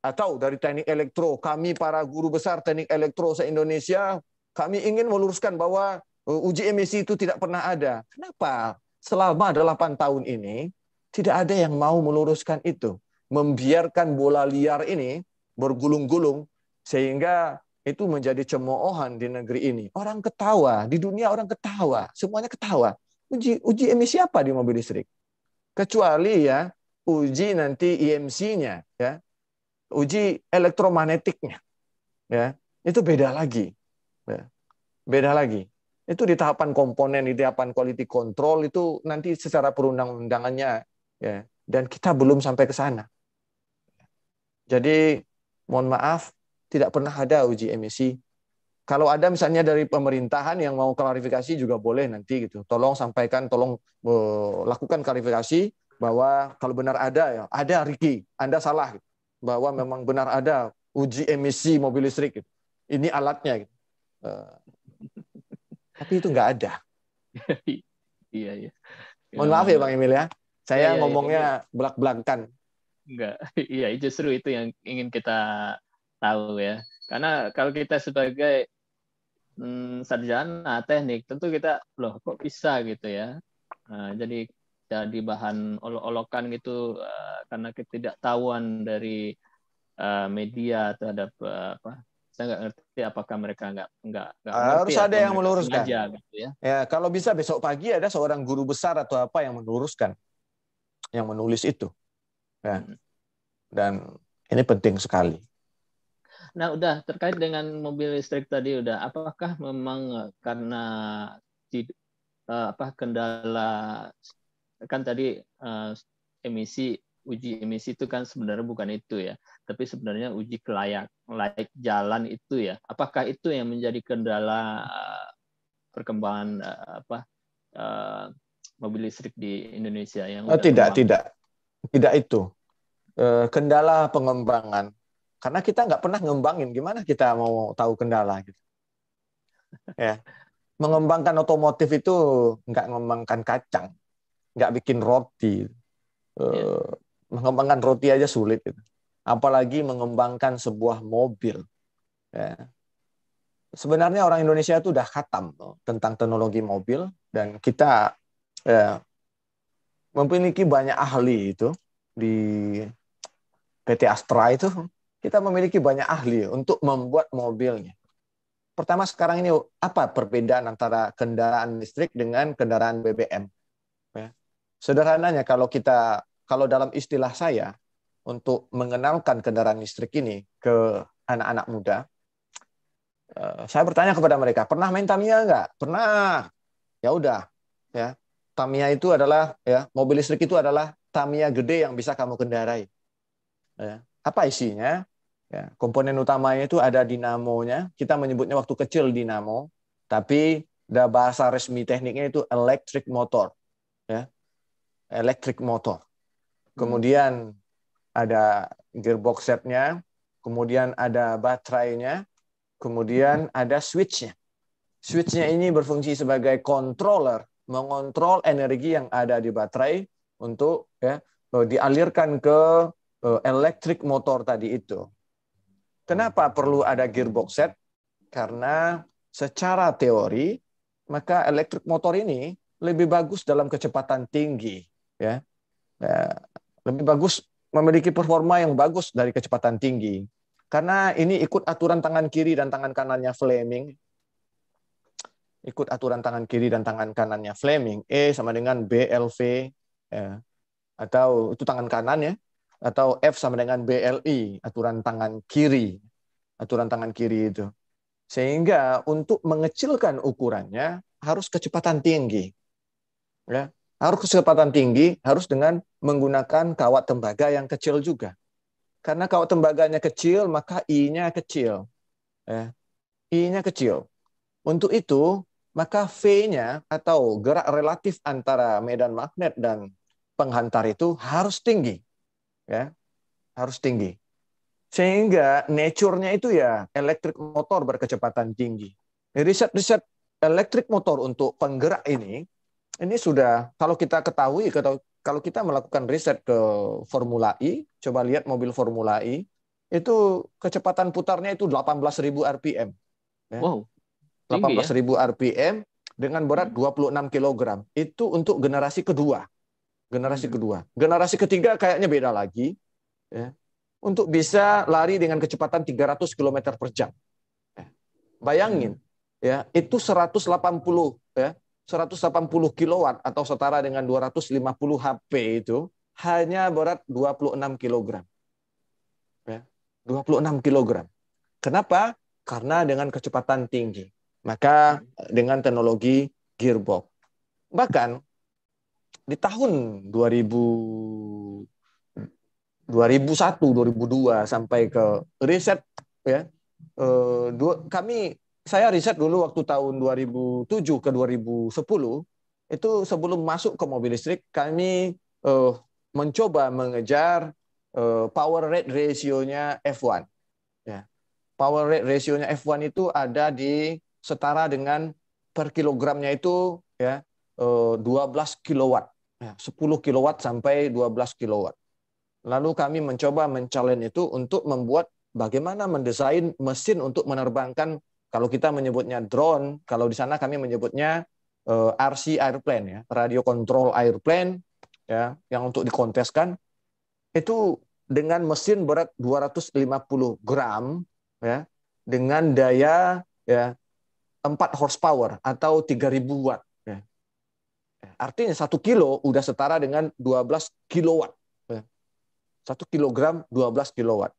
atau dari teknik elektro, kami para guru besar teknik elektro se-Indonesia, kami ingin meluruskan bahwa eh, uji emisi itu tidak pernah ada. Kenapa? Selama 8 tahun ini, tidak ada yang mau meluruskan itu. Membiarkan bola liar ini bergulung-gulung, sehingga itu menjadi cemoohan di negeri ini. Orang ketawa, di dunia orang ketawa, semuanya ketawa. Uji, uji emisi apa di mobil listrik? Kecuali ya, uji nanti IMC-nya. E ya uji elektromagnetiknya. Ya, itu beda lagi. Ya, beda lagi. Itu di tahapan komponen, di tahapan quality control itu nanti secara perundang-undangannya ya. Dan kita belum sampai ke sana. Jadi mohon maaf tidak pernah ada uji emisi. Kalau ada misalnya dari pemerintahan yang mau klarifikasi juga boleh nanti gitu. Tolong sampaikan, tolong eh, lakukan klarifikasi bahwa kalau benar ada ya, ada Riki, Anda salah. Gitu bahwa memang benar ada uji emisi mobil listrik. Gitu. Ini alatnya. Gitu. Uh, tapi itu nggak ada. Iya, iya. Mohon maaf ya Bang Emil ya. Saya iya, iya ngomongnya iya. belak-belakan. Enggak. Iya, justru itu yang ingin kita tahu ya. Karena kalau kita sebagai hmm, sarjana teknik tentu kita loh kok bisa gitu ya. Nah, jadi jadi bahan olok-olokan gitu uh, karena ketidaktahuan dari uh, media terhadap uh, apa saya nggak ngerti apakah mereka nggak nggak harus ngerti, ada yang meluruskan aja, gitu ya. ya kalau bisa besok pagi ada seorang guru besar atau apa yang meluruskan yang menulis itu ya. Hmm. dan ini penting sekali nah udah terkait dengan mobil listrik tadi udah apakah memang karena apa kendala kan tadi uh, emisi uji emisi itu kan sebenarnya bukan itu ya, tapi sebenarnya uji kelayak layak jalan itu ya. Apakah itu yang menjadi kendala eh, perkembangan eh, apa mobil listrik di Indonesia yang oh, tidak tidak tidak itu kendala pengembangan karena kita nggak pernah ngembangin gimana kita mau tahu kendala gitu ya mengembangkan otomotif itu nggak mengembangkan kacang nggak bikin roti. Eh, iya. Mengembangkan roti aja sulit. Gitu. Apalagi mengembangkan sebuah mobil. Ya. Sebenarnya orang Indonesia itu udah khatam oh, tentang teknologi mobil dan kita ya, memiliki banyak ahli itu di PT Astra itu kita memiliki banyak ahli untuk membuat mobilnya. Pertama sekarang ini apa perbedaan antara kendaraan listrik dengan kendaraan BBM? Sederhananya kalau kita kalau dalam istilah saya untuk mengenalkan kendaraan listrik ini ke anak-anak muda, eh, saya bertanya kepada mereka, pernah main Tamiya nggak? Pernah. Ya udah, ya. Tamiya itu adalah ya mobil listrik itu adalah Tamiya gede yang bisa kamu kendarai. Ya. Apa isinya? Ya, komponen utamanya itu ada dinamonya. Kita menyebutnya waktu kecil dinamo, tapi bahasa resmi tekniknya itu electric motor elektrik motor. Hmm. Kemudian ada gearbox setnya, kemudian ada baterainya, kemudian ada switchnya. Switchnya ini berfungsi sebagai controller, mengontrol energi yang ada di baterai untuk ya, eh, dialirkan ke eh, elektrik motor tadi itu. Kenapa perlu ada gearbox set? Karena secara teori maka elektrik motor ini lebih bagus dalam kecepatan tinggi Ya. ya lebih bagus memiliki performa yang bagus dari kecepatan tinggi karena ini ikut aturan tangan kiri dan tangan kanannya Fleming ikut aturan tangan kiri dan tangan kanannya Fleming E sama dengan BLV ya. atau itu tangan kanan ya atau F sama dengan BLI aturan tangan kiri aturan tangan kiri itu sehingga untuk mengecilkan ukurannya harus kecepatan tinggi ya harus kecepatan tinggi, harus dengan menggunakan kawat tembaga yang kecil juga. Karena kawat tembaganya kecil, maka I-nya kecil. Eh, I-nya kecil. Untuk itu, maka V-nya atau gerak relatif antara medan magnet dan penghantar itu harus tinggi. ya Harus tinggi. Sehingga nature-nya itu ya elektrik motor berkecepatan tinggi. Riset-riset elektrik motor untuk penggerak ini ini sudah kalau kita ketahui kalau kita melakukan riset ke Formula E, coba lihat mobil Formula E itu kecepatan putarnya itu 18.000 rpm. Ya. Wow. 18.000 ya? rpm dengan berat 26 kg. Itu untuk generasi kedua. Generasi hmm. kedua. Generasi ketiga kayaknya beda lagi. Ya. Untuk bisa lari dengan kecepatan 300 km per jam. Ya. Bayangin, hmm. ya itu 180 ya 180 kW atau setara dengan 250 HP itu hanya berat 26 kg. 26 kg. Kenapa? Karena dengan kecepatan tinggi. Maka dengan teknologi gearbox. Bahkan di tahun 2000 2001, 2002 sampai ke riset ya eh, kami saya riset dulu waktu tahun 2007 ke 2010 itu sebelum masuk ke mobil listrik kami uh, mencoba mengejar uh, power rate ratio-nya F1. Ya. Power rate ratio-nya F1 itu ada di setara dengan per kilogramnya itu ya uh, eh, 12 kilowatt. Ya, 10 kilowatt sampai 12 kilowatt. Lalu kami mencoba mencalon itu untuk membuat bagaimana mendesain mesin untuk menerbangkan kalau kita menyebutnya drone, kalau di sana kami menyebutnya eh, RC airplane ya, radio control airplane ya, yang untuk dikonteskan itu dengan mesin berat 250 gram ya, dengan daya ya 4 horsepower atau 3000 watt ya. Artinya satu kilo udah setara dengan 12 kilowatt. Ya. 1 kilogram 12 kilowatt.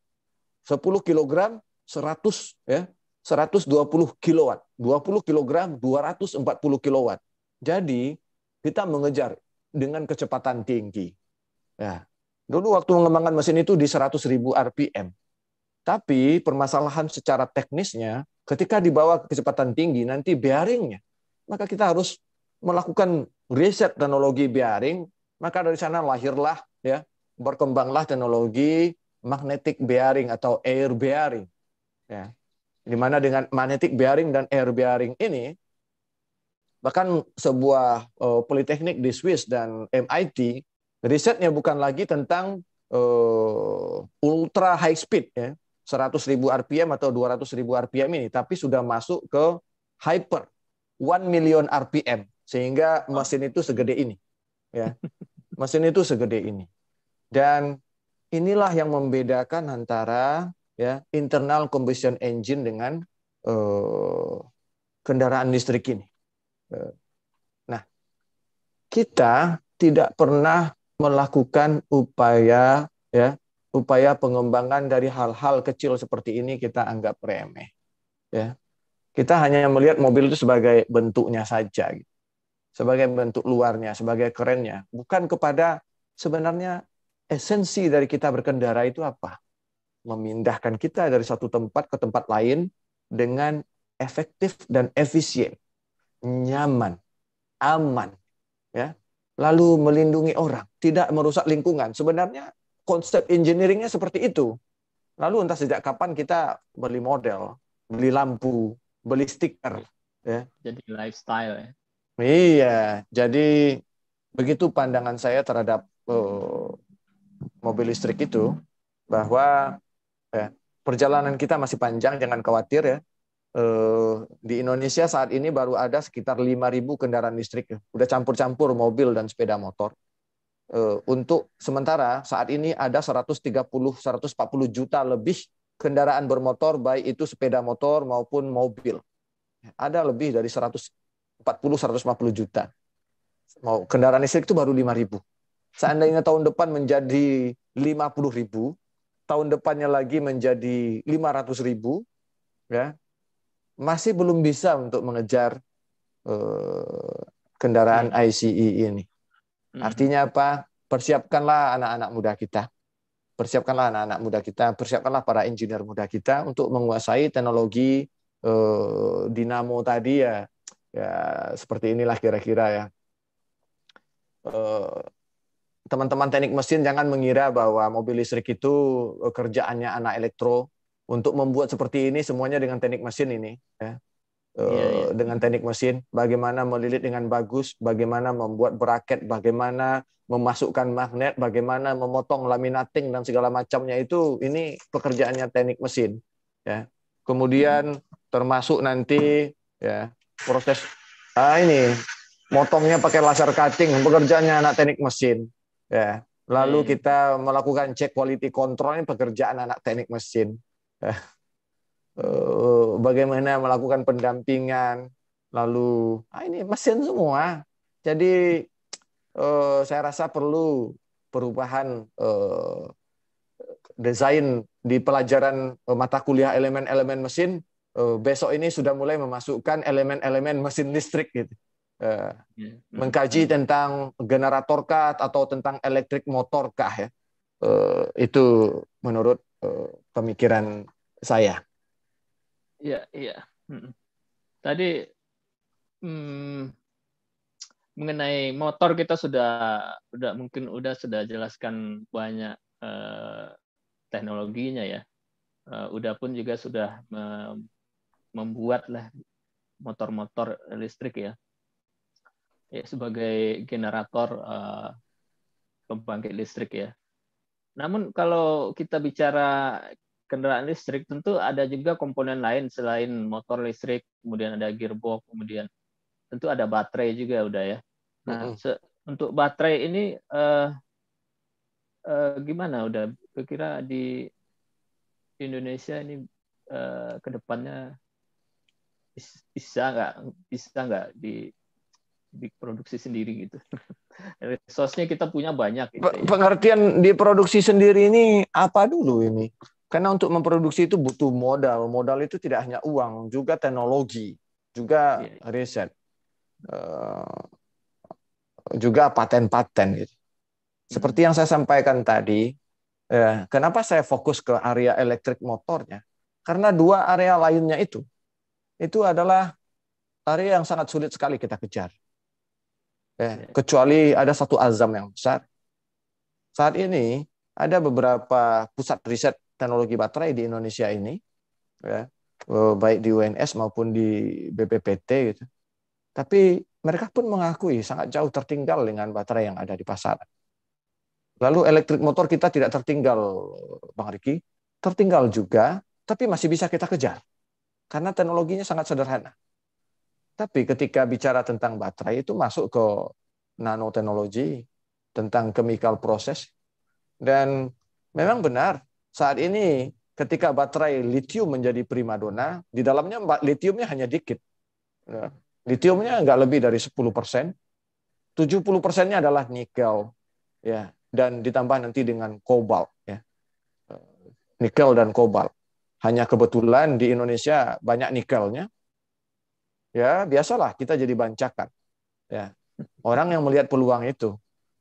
10 kilogram 100 ya 120 kilowatt, 20 kilogram, 240 kilowatt. Jadi kita mengejar dengan kecepatan tinggi. Ya. Dulu waktu mengembangkan mesin itu di 100.000 RPM. Tapi permasalahan secara teknisnya, ketika dibawa ke kecepatan tinggi, nanti bearingnya. Maka kita harus melakukan riset teknologi bearing. Maka dari sana lahirlah, ya berkembanglah teknologi magnetic bearing atau air bearing. Ya di mana dengan magnetic bearing dan air bearing ini bahkan sebuah uh, politeknik di Swiss dan MIT risetnya bukan lagi tentang uh, ultra high speed ya 100.000 rpm atau 200.000 rpm ini tapi sudah masuk ke hyper 1 million rpm sehingga mesin itu segede ini ya mesin itu segede ini dan inilah yang membedakan antara ya internal combustion engine dengan eh, kendaraan listrik ini. Eh, nah, kita tidak pernah melakukan upaya ya upaya pengembangan dari hal-hal kecil seperti ini kita anggap remeh. Ya. Kita hanya melihat mobil itu sebagai bentuknya saja, gitu. sebagai bentuk luarnya, sebagai kerennya, bukan kepada sebenarnya esensi dari kita berkendara itu apa memindahkan kita dari satu tempat ke tempat lain dengan efektif dan efisien, nyaman, aman, ya. Lalu melindungi orang, tidak merusak lingkungan. Sebenarnya konsep engineeringnya seperti itu. Lalu entah sejak kapan kita beli model, beli lampu, beli stiker, ya. Jadi lifestyle ya. Iya, jadi begitu pandangan saya terhadap oh, mobil listrik itu bahwa perjalanan kita masih panjang, jangan khawatir ya. Eh, di Indonesia saat ini baru ada sekitar 5.000 kendaraan listrik, ya. udah campur-campur mobil dan sepeda motor. Eh, untuk sementara saat ini ada 130-140 juta lebih kendaraan bermotor, baik itu sepeda motor maupun mobil. Ada lebih dari 140-150 juta. Mau kendaraan listrik itu baru 5.000. Seandainya tahun depan menjadi 50 ribu tahun depannya lagi menjadi 500 ribu, ya masih belum bisa untuk mengejar eh, kendaraan hmm. ICE ini. Hmm. Artinya apa? Persiapkanlah anak-anak muda kita, persiapkanlah anak-anak muda kita, persiapkanlah para engineer muda kita untuk menguasai teknologi eh, dinamo tadi ya, ya seperti inilah kira-kira ya. Eh, teman-teman teknik mesin jangan mengira bahwa mobil listrik itu eh, kerjaannya anak elektro untuk membuat seperti ini semuanya dengan teknik mesin ini ya. Yeah, yeah. Iya. dengan teknik mesin bagaimana melilit dengan bagus bagaimana membuat bracket bagaimana memasukkan magnet bagaimana memotong laminating dan segala macamnya itu ini pekerjaannya teknik mesin ya kemudian termasuk nanti ya proses ah ini motongnya pakai laser cutting pekerjaannya anak teknik mesin Ya. Lalu hmm. kita melakukan cek quality control pekerjaan anak teknik mesin. Ya. Eh, bagaimana melakukan pendampingan, lalu ah ini mesin semua. Jadi eh, saya rasa perlu perubahan eh, desain di pelajaran mata kuliah elemen-elemen mesin. besok ini sudah mulai memasukkan elemen-elemen mesin listrik gitu. Eh, ya. mengkaji hmm. tentang generator kah atau tentang elektrik motor kah ya eh, itu menurut eh, pemikiran saya iya iya tadi hmm, mengenai motor kita sudah udah mungkin udah sudah jelaskan banyak eh, teknologinya ya udah pun juga sudah membuat lah motor-motor listrik ya ya, sebagai generator uh, pembangkit listrik ya. Namun kalau kita bicara kendaraan listrik tentu ada juga komponen lain selain motor listrik, kemudian ada gearbox, kemudian tentu ada baterai juga udah ya. Nah, untuk baterai ini uh, uh, gimana udah kira di Indonesia ini uh, kedepannya bisa nggak bisa nggak di diproduksi sendiri gitu. Resource-nya kita punya banyak. Gitu. Ya. Pengertian diproduksi sendiri ini apa dulu ini? Karena untuk memproduksi itu butuh modal. Modal itu tidak hanya uang, juga teknologi, juga yeah. Iya. riset, eh, juga paten-paten. Gitu. Hmm. Seperti yang saya sampaikan tadi, ya, kenapa saya fokus ke area elektrik motornya? Karena dua area lainnya itu, itu adalah area yang sangat sulit sekali kita kejar. Eh, ya. kecuali ada satu azam yang besar. Saat ini ada beberapa pusat riset teknologi baterai di Indonesia ini, ya, eh, baik di UNS maupun di BPPT gitu. Tapi mereka pun mengakui sangat jauh tertinggal dengan baterai yang ada di pasar Lalu elektrik motor kita tidak tertinggal, Bang Riki, tertinggal juga, tapi masih bisa kita kejar karena teknologinya sangat sederhana. Tapi ketika bicara tentang baterai itu masuk ke nanoteknologi, tentang chemical proses. Dan memang benar, saat ini ketika baterai litium menjadi primadona, di dalamnya litiumnya hanya dikit. Ya, litiumnya nggak lebih dari 10 persen. 70 persennya adalah nikel. Ya, dan ditambah nanti dengan kobal Ya. Nikel dan kobal Hanya kebetulan di Indonesia banyak nikelnya, ya biasalah kita jadi bancakan. Ya. Orang yang melihat peluang itu.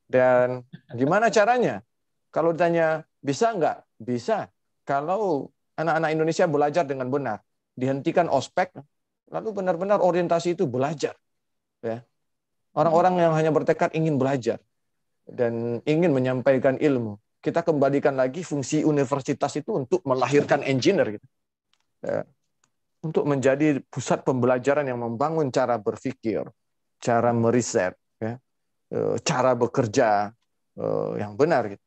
Dan gimana caranya? Kalau ditanya bisa nggak? Bisa. Kalau anak-anak Indonesia belajar dengan benar, dihentikan ospek, lalu benar-benar orientasi itu belajar. Ya. Orang-orang yang hanya bertekad ingin belajar dan ingin menyampaikan ilmu, kita kembalikan lagi fungsi universitas itu untuk melahirkan engineer. Gitu. Ya untuk menjadi pusat pembelajaran yang membangun cara berpikir, cara meriset, ya, eh, cara bekerja eh, yang benar. Gitu.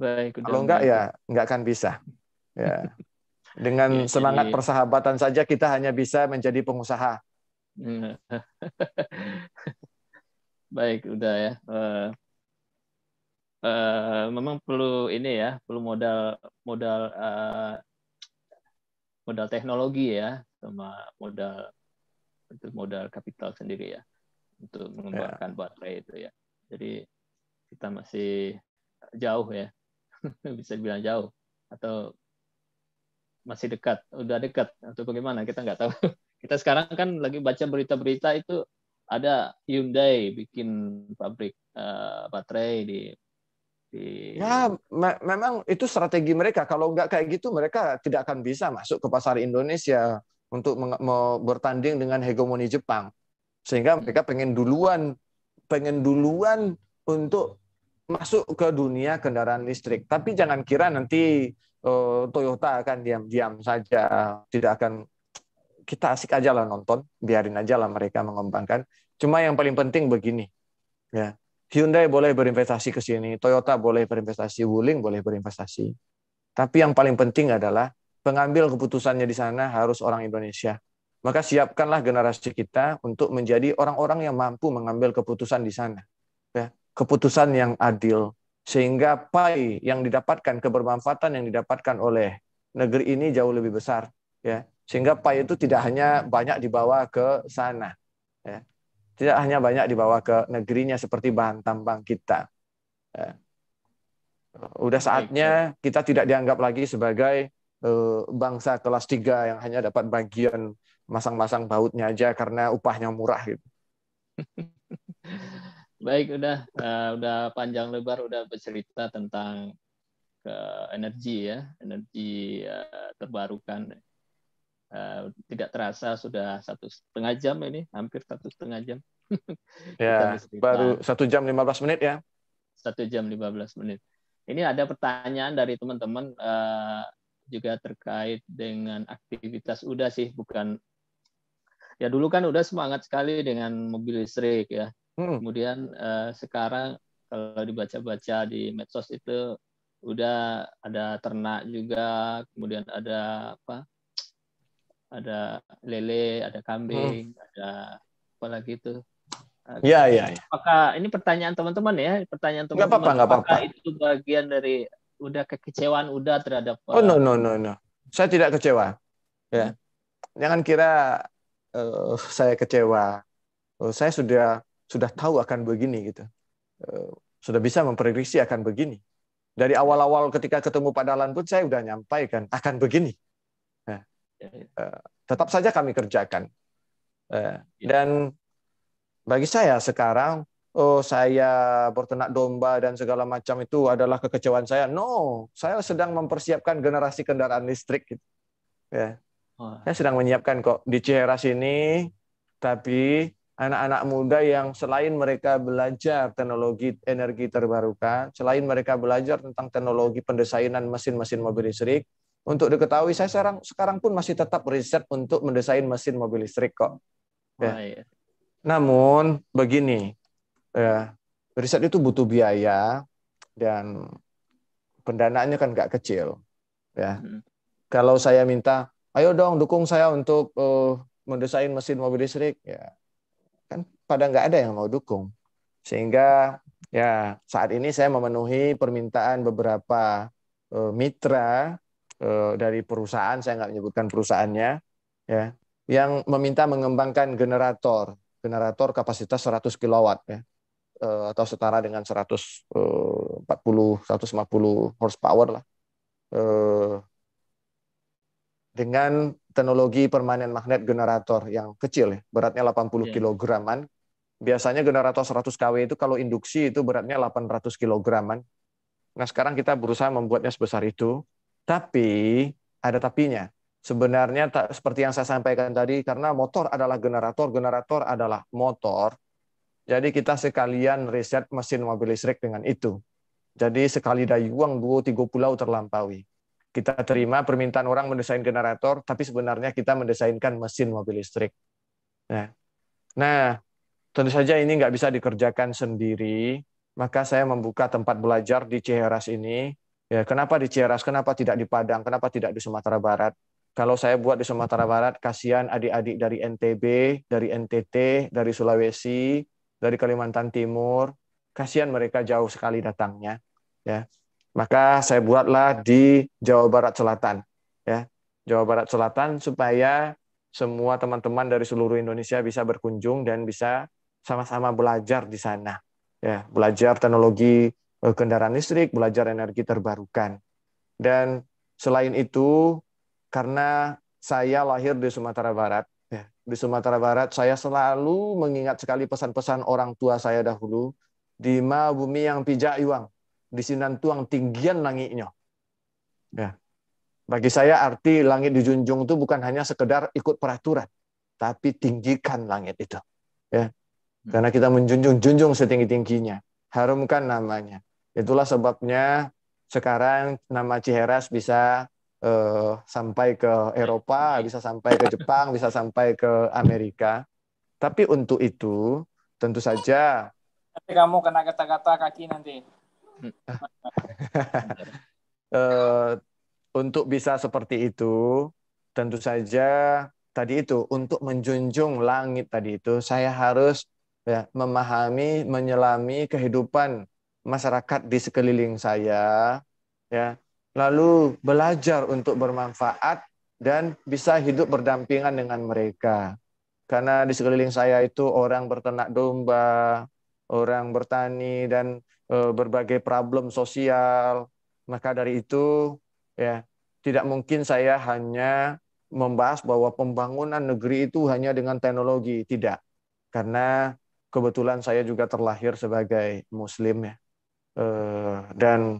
Baik. Kalau enggak ya enggak akan bisa. Ya. Dengan ya, semangat jadi... Iya. persahabatan saja kita hanya bisa menjadi pengusaha. baik, udah ya. Uh, uh, memang perlu ini ya, perlu modal modal modal teknologi ya sama modal untuk modal kapital sendiri ya untuk mengembangkan yeah. baterai itu ya. Jadi kita masih jauh ya. Bisa bilang jauh atau masih dekat, udah dekat atau bagaimana kita nggak tahu. Kita sekarang kan lagi baca berita-berita itu ada Hyundai bikin pabrik uh, baterai di Iya. Ya, me memang itu strategi mereka. Kalau nggak kayak gitu, mereka tidak akan bisa masuk ke pasar Indonesia untuk bertanding dengan hegemoni Jepang. Sehingga hmm. mereka pengen duluan, pengen duluan untuk masuk ke dunia kendaraan listrik. Tapi jangan kira nanti uh, Toyota akan diam-diam saja, tidak akan kita asik aja lah nonton, biarin aja lah mereka mengembangkan. Cuma yang paling penting begini, ya Hyundai boleh berinvestasi ke sini, Toyota boleh berinvestasi, Wuling boleh berinvestasi. Tapi yang paling penting adalah pengambil keputusannya di sana harus orang Indonesia. Maka siapkanlah generasi kita untuk menjadi orang-orang yang mampu mengambil keputusan di sana. Ya, keputusan yang adil, sehingga pai yang didapatkan kebermanfaatan yang didapatkan oleh negeri ini jauh lebih besar ya sehingga pai itu tidak hanya banyak dibawa ke sana tidak hanya banyak dibawa ke negerinya seperti bahan tambang kita. Ya. Udah saatnya kita tidak dianggap lagi sebagai eh, bangsa kelas tiga yang hanya dapat bagian masang-masang bautnya aja karena upahnya murah gitu. Baik, udah uh, udah panjang lebar udah bercerita tentang ke eh, energi ya, energi uh, terbarukan Eh, tidak terasa sudah satu setengah jam ini, hampir satu setengah jam. ya, baru satu jam 15 menit ya. Satu jam 15 menit. Ini ada pertanyaan dari teman-teman uh, juga terkait dengan aktivitas udah sih, bukan ya dulu kan udah semangat sekali dengan mobil listrik ya. Hmm. Kemudian uh, sekarang kalau dibaca-baca di medsos itu udah ada ternak juga, kemudian ada apa ada lele, ada kambing, hmm. ada apa lagi itu. Iya, iya. Ya. Apakah ini pertanyaan teman-teman ya? Pertanyaan teman-teman. apa-apa, apa-apa. itu bagian dari udah kekecewaan udah terhadap Oh, no eh, no no no. Saya tidak kecewa. Ya. Hmm. Jangan kira uh, saya kecewa. Uh, saya sudah sudah tahu akan begini gitu. Uh, sudah bisa memprediksi akan begini. Dari awal-awal ketika ketemu Pak Dalan pun saya sudah nyampaikan akan begini. Eh, tetap saja kami kerjakan. Eh, ya. Dan bagi saya sekarang, oh saya bertenak domba dan segala macam itu adalah kekecewaan saya. No, saya sedang mempersiapkan generasi kendaraan listrik. Gitu. Ya. Saya sedang menyiapkan kok di Cihera ini tapi anak-anak muda yang selain mereka belajar teknologi energi terbarukan, selain mereka belajar tentang teknologi pendesainan mesin-mesin mobil listrik, untuk diketahui saya sekarang sekarang pun masih tetap riset untuk mendesain mesin mobil listrik kok. Ya. Oh, iya. Namun begini, ya, riset itu butuh biaya dan pendanaannya kan nggak kecil. Ya. Hmm. Kalau saya minta, ayo dong dukung saya untuk uh, mendesain mesin mobil listrik, ya kan pada nggak ada yang mau dukung. Sehingga ya saat ini saya memenuhi permintaan beberapa uh, mitra Eh, dari perusahaan, saya nggak menyebutkan perusahaannya, ya, yang meminta mengembangkan generator, generator kapasitas 100 kW, ya, eh, atau setara dengan 140, 150 eh, horsepower lah, dengan teknologi permanen magnet generator yang kecil, ya, beratnya 80 iya. kilograman. Biasanya generator 100 kW itu kalau induksi itu beratnya 800 kilograman. Nah sekarang kita berusaha membuatnya sebesar itu tapi ada tapinya. Sebenarnya tak, seperti yang saya sampaikan tadi, karena motor adalah generator, generator adalah motor. Jadi kita sekalian riset mesin mobil listrik dengan itu. Jadi sekali dayuang dua tiga pulau terlampaui. Kita terima permintaan orang mendesain generator, tapi sebenarnya kita mendesainkan mesin mobil listrik. Nah, nah tentu saja ini nggak bisa dikerjakan sendiri, maka saya membuka tempat belajar di Ciheras ini Ya, kenapa di Ciaras? Kenapa tidak di Padang? Kenapa tidak di Sumatera Barat? Kalau saya buat di Sumatera Barat, kasihan adik-adik dari NTB, dari NTT, dari Sulawesi, dari Kalimantan Timur, kasihan mereka jauh sekali datangnya. Ya, maka saya buatlah di Jawa Barat Selatan. Ya, Jawa Barat Selatan supaya semua teman-teman dari seluruh Indonesia bisa berkunjung dan bisa sama-sama belajar di sana. Ya, belajar teknologi Eh, kendaraan listrik, belajar energi terbarukan. Dan selain itu, karena saya lahir di Sumatera Barat, ya. di Sumatera Barat, saya selalu mengingat sekali pesan-pesan orang tua saya dahulu, di ma bumi yang pijak iwang, di sinan tuang tinggian langitnya. Ya. Bagi saya arti langit dijunjung itu bukan hanya sekedar ikut peraturan, tapi tinggikan langit itu. Ya. Hmm. Karena kita menjunjung junjung setinggi-tingginya, harumkan namanya. Itulah sebabnya sekarang nama Ciheras bisa uh, sampai ke Eropa, bisa sampai ke Jepang, bisa sampai ke Amerika. Tapi untuk itu tentu saja nanti kamu kena kata-kata kaki nanti. uh, untuk bisa seperti itu tentu saja tadi itu untuk menjunjung langit tadi itu saya harus ya, memahami menyelami kehidupan masyarakat di sekeliling saya ya lalu belajar untuk bermanfaat dan bisa hidup berdampingan dengan mereka karena di sekeliling saya itu orang bertenak domba orang bertani dan e, berbagai problem sosial maka dari itu ya tidak mungkin saya hanya membahas bahwa pembangunan negeri itu hanya dengan teknologi tidak karena kebetulan saya juga terlahir sebagai muslim ya Eh, dan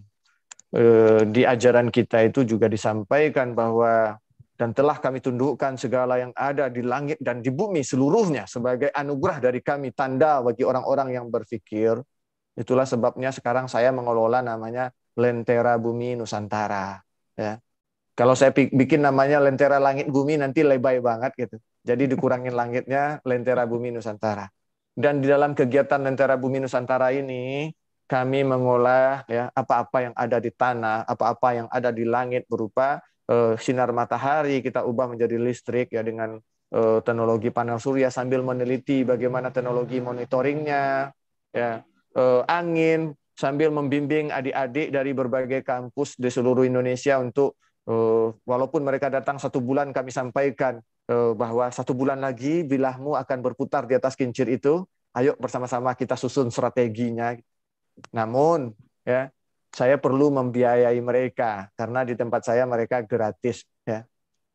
eh, di ajaran kita itu juga disampaikan bahwa dan telah kami tundukkan segala yang ada di langit dan di bumi seluruhnya sebagai anugerah dari kami tanda bagi orang-orang yang berpikir itulah sebabnya sekarang saya mengelola namanya Lentera Bumi Nusantara ya kalau saya bikin namanya Lentera Langit Bumi nanti lebay banget gitu jadi dikurangin langitnya Lentera Bumi Nusantara dan di dalam kegiatan Lentera Bumi Nusantara ini kami mengolah ya apa-apa yang ada di tanah, apa-apa yang ada di langit berupa uh, sinar matahari kita ubah menjadi listrik ya dengan uh, teknologi panel surya sambil meneliti bagaimana teknologi monitoringnya ya uh, angin sambil membimbing adik-adik dari berbagai kampus di seluruh Indonesia untuk walaupun mereka datang satu bulan kami sampaikan bahwa satu bulan lagi bilahmu akan berputar di atas kincir itu ayo bersama-sama kita susun strateginya namun ya saya perlu membiayai mereka karena di tempat saya mereka gratis ya.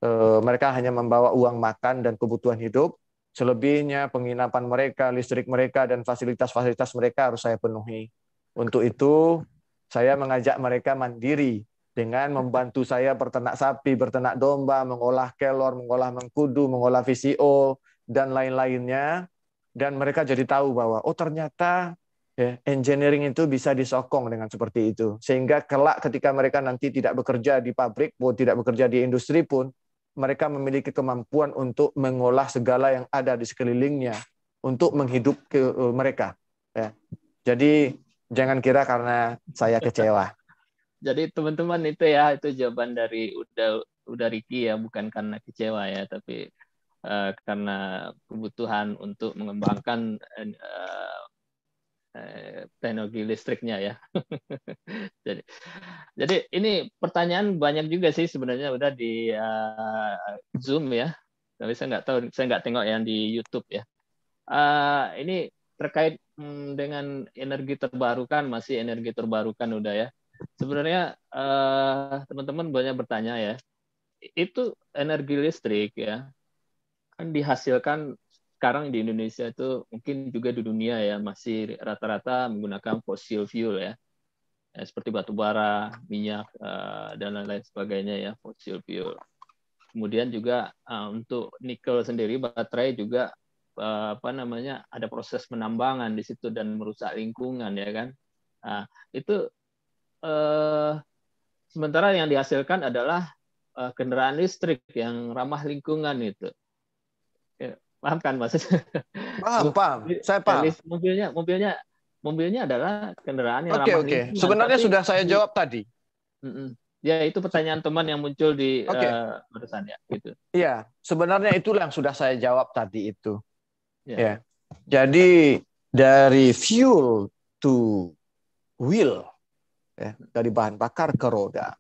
E, mereka hanya membawa uang makan dan kebutuhan hidup, selebihnya penginapan mereka, listrik mereka dan fasilitas-fasilitas mereka harus saya penuhi. Untuk itu saya mengajak mereka mandiri dengan membantu saya bertenak sapi, bertenak domba, mengolah kelor, mengolah mengkudu, mengolah VCO dan lain-lainnya dan mereka jadi tahu bahwa oh ternyata Ya, engineering itu bisa disokong dengan seperti itu. Sehingga kelak ketika mereka nanti tidak bekerja di pabrik pun, tidak bekerja di industri pun, mereka memiliki kemampuan untuk mengolah segala yang ada di sekelilingnya untuk menghidup ke e, mereka. Ya. Jadi jangan kira karena saya kecewa. Jadi teman-teman itu ya itu jawaban dari udah udah Riki ya bukan karena kecewa ya tapi e, karena kebutuhan untuk mengembangkan e, Eh, teknologi listriknya ya. jadi, jadi ini pertanyaan banyak juga sih sebenarnya udah di uh, Zoom ya. Tapi saya nggak tahu, saya nggak tengok yang di YouTube ya. Uh, ini terkait hmm, dengan energi terbarukan, masih energi terbarukan udah ya. Sebenarnya teman-teman uh, teman -teman banyak bertanya ya, itu energi listrik ya kan dihasilkan sekarang di Indonesia itu mungkin juga di dunia ya masih rata-rata menggunakan fossil fuel ya. ya seperti batu bara, minyak eh, dan lain-lain sebagainya ya fossil fuel. Kemudian juga eh, untuk nikel sendiri baterai juga apa namanya ada proses penambangan di situ dan merusak lingkungan ya kan. Nah, itu eh, sementara yang dihasilkan adalah kendaraan listrik yang ramah lingkungan itu paham kan maksudnya? Paham, paham. Saya paham. Mobilnya, mobilnya, mobilnya adalah kendaraan yang okay, ramah okay. lingkungan. Sebenarnya sudah saya jawab tadi. mm Ya itu pertanyaan teman yang muncul di okay. uh, eh, barusan ya, gitu. ya sebenarnya itu yang sudah saya jawab tadi itu. Ya. ya. Jadi dari fuel to wheel, ya, dari bahan bakar ke roda.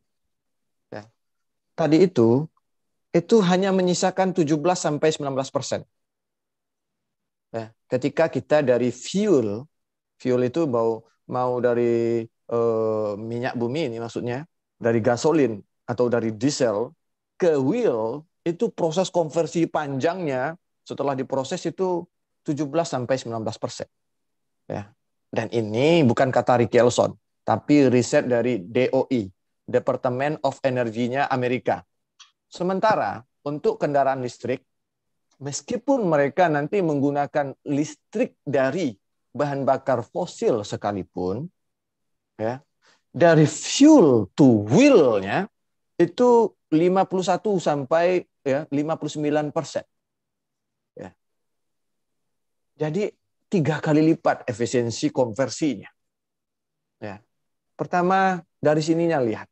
Ya. Tadi itu itu hanya menyisakan 17 sampai 19 persen ketika kita dari fuel, fuel itu mau mau dari uh, minyak bumi ini maksudnya, dari gasolin atau dari diesel ke wheel itu proses konversi panjangnya setelah diproses itu 17 sampai 19 persen. Ya. Dan ini bukan kata Rick Elson, tapi riset dari DOE Department of Energy-nya Amerika. Sementara untuk kendaraan listrik meskipun mereka nanti menggunakan listrik dari bahan bakar fosil sekalipun, ya, dari fuel to wheel-nya itu 51 sampai ya 59 persen. Ya. Jadi tiga kali lipat efisiensi konversinya. Ya. Pertama dari sininya lihat,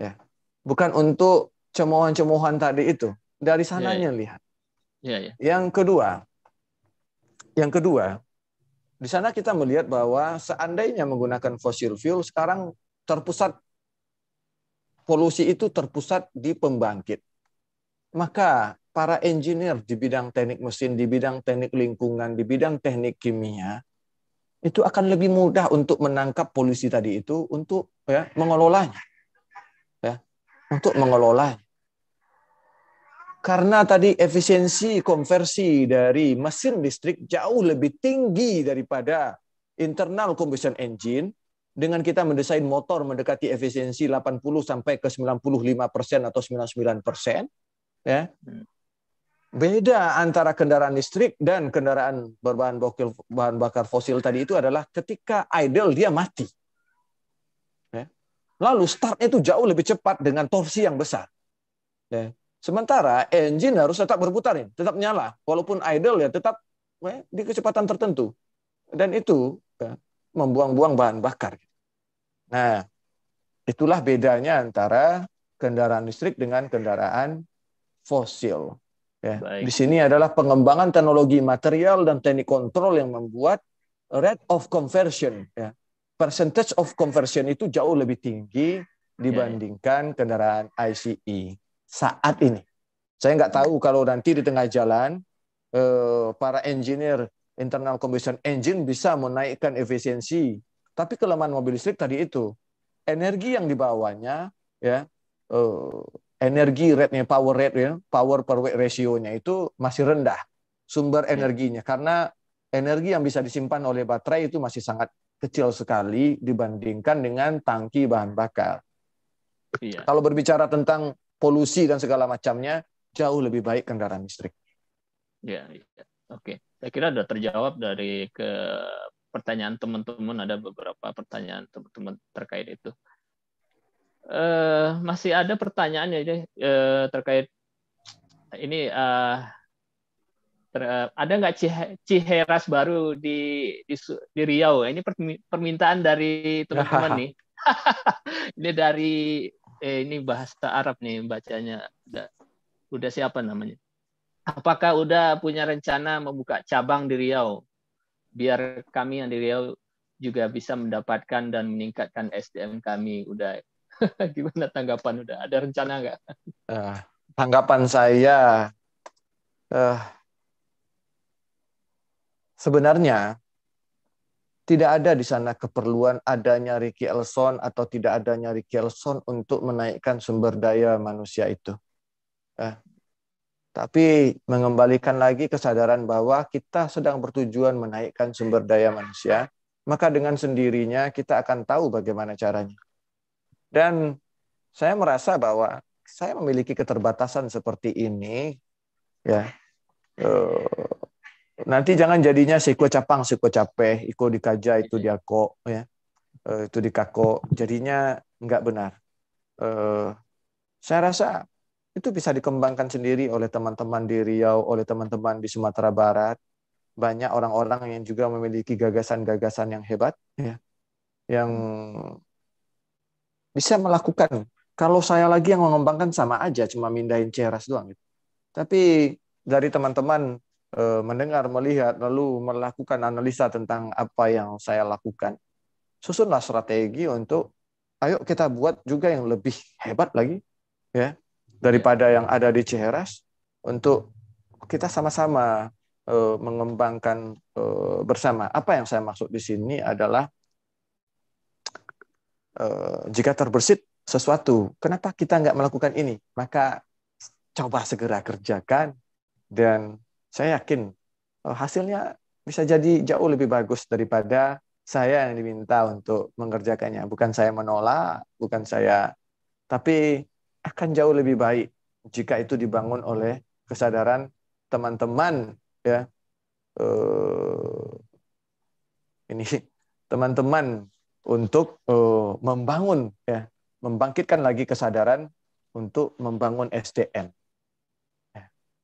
ya. bukan untuk cemohan-cemohan tadi itu, dari sananya ya, ya. lihat. Ya, ya. Yang kedua, yang kedua, di sana kita melihat bahwa seandainya menggunakan fosil fuel sekarang terpusat polusi itu terpusat di pembangkit. Maka para engineer di bidang teknik mesin, di bidang teknik lingkungan, di bidang teknik kimia itu akan lebih mudah untuk menangkap polusi tadi itu untuk ya, mengelolanya. Ya, untuk mengelolanya. Karena tadi efisiensi konversi dari mesin listrik jauh lebih tinggi daripada internal combustion engine, dengan kita mendesain motor mendekati efisiensi 80 sampai ke 95 persen atau 99 persen, ya beda antara kendaraan listrik dan kendaraan berbahan bakar, bahan bakar fosil tadi itu adalah ketika idle dia mati, ya. lalu startnya itu jauh lebih cepat dengan torsi yang besar. Ya. Sementara engine harus tetap berputar, tetap nyala, walaupun idle ya tetap di kecepatan tertentu. Dan itu ya, membuang-buang bahan bakar. Nah, itulah bedanya antara kendaraan listrik dengan kendaraan fosil. Ya. Di sini adalah pengembangan teknologi material dan teknik kontrol yang membuat rate of conversion, ya. percentage of conversion itu jauh lebih tinggi dibandingkan kendaraan ICE saat ini. Saya nggak tahu kalau nanti di tengah jalan eh, para engineer internal combustion engine bisa menaikkan efisiensi, tapi kelemahan mobil listrik tadi itu energi yang dibawanya ya eh, energi rate power rate power per weight ratio-nya itu masih rendah sumber ya. energinya karena energi yang bisa disimpan oleh baterai itu masih sangat kecil sekali dibandingkan dengan tangki bahan bakar. Iya. Kalau berbicara tentang polusi dan segala macamnya jauh lebih baik kendaraan listrik. Ya, ya. oke. Saya kira sudah terjawab dari ke pertanyaan teman-teman ada beberapa pertanyaan teman-teman terkait itu. Uh, masih ada pertanyaan ya uh, terkait ini uh, ter, uh, ada nggak Ciheras baru di, di di Riau? Ini permintaan dari teman-teman nih. ini dari eh ini bahasa Arab nih bacanya. Udah, udah siapa namanya? Apakah udah punya rencana membuka cabang di Riau? Biar kami yang di Riau juga bisa mendapatkan dan meningkatkan SDM kami. Udah gimana tanggapan udah ada rencana nggak uh, tanggapan saya uh, sebenarnya tidak ada di sana keperluan adanya Ricky Elson atau tidak adanya Ricky Elson untuk menaikkan sumber daya manusia itu. Eh, tapi mengembalikan lagi kesadaran bahwa kita sedang bertujuan menaikkan sumber daya manusia, maka dengan sendirinya kita akan tahu bagaimana caranya. Dan saya merasa bahwa saya memiliki keterbatasan seperti ini, ya. Eh, Nanti jangan jadinya siko capang, siko capeh, iko dikaja itu iya. diako, ya eh, itu dikako. Jadinya nggak benar. Eh, saya rasa itu bisa dikembangkan sendiri oleh teman-teman di Riau, oleh teman-teman di Sumatera Barat. Banyak orang-orang yang juga memiliki gagasan-gagasan yang hebat, ya, yang bisa melakukan. Kalau saya lagi yang mengembangkan sama aja, cuma mindahin ceras doang. Gitu. Tapi dari teman-teman Eh, mendengar, melihat, lalu melakukan analisa tentang apa yang saya lakukan. Susunlah strategi untuk ayo kita buat juga yang lebih hebat lagi ya daripada yang ada di Ciheras untuk kita sama-sama eh, mengembangkan eh, bersama. Apa yang saya maksud di sini adalah jika terbersit sesuatu, kenapa kita nggak melakukan ini? Maka coba segera kerjakan dan saya yakin eh, hasilnya bisa jadi jauh lebih bagus daripada saya yang diminta untuk mengerjakannya. Bukan saya menolak, bukan saya, tapi akan jauh lebih baik jika itu dibangun oleh kesadaran teman-teman ya uh, ini teman-teman untuk uh, membangun ya membangkitkan lagi kesadaran untuk membangun SDM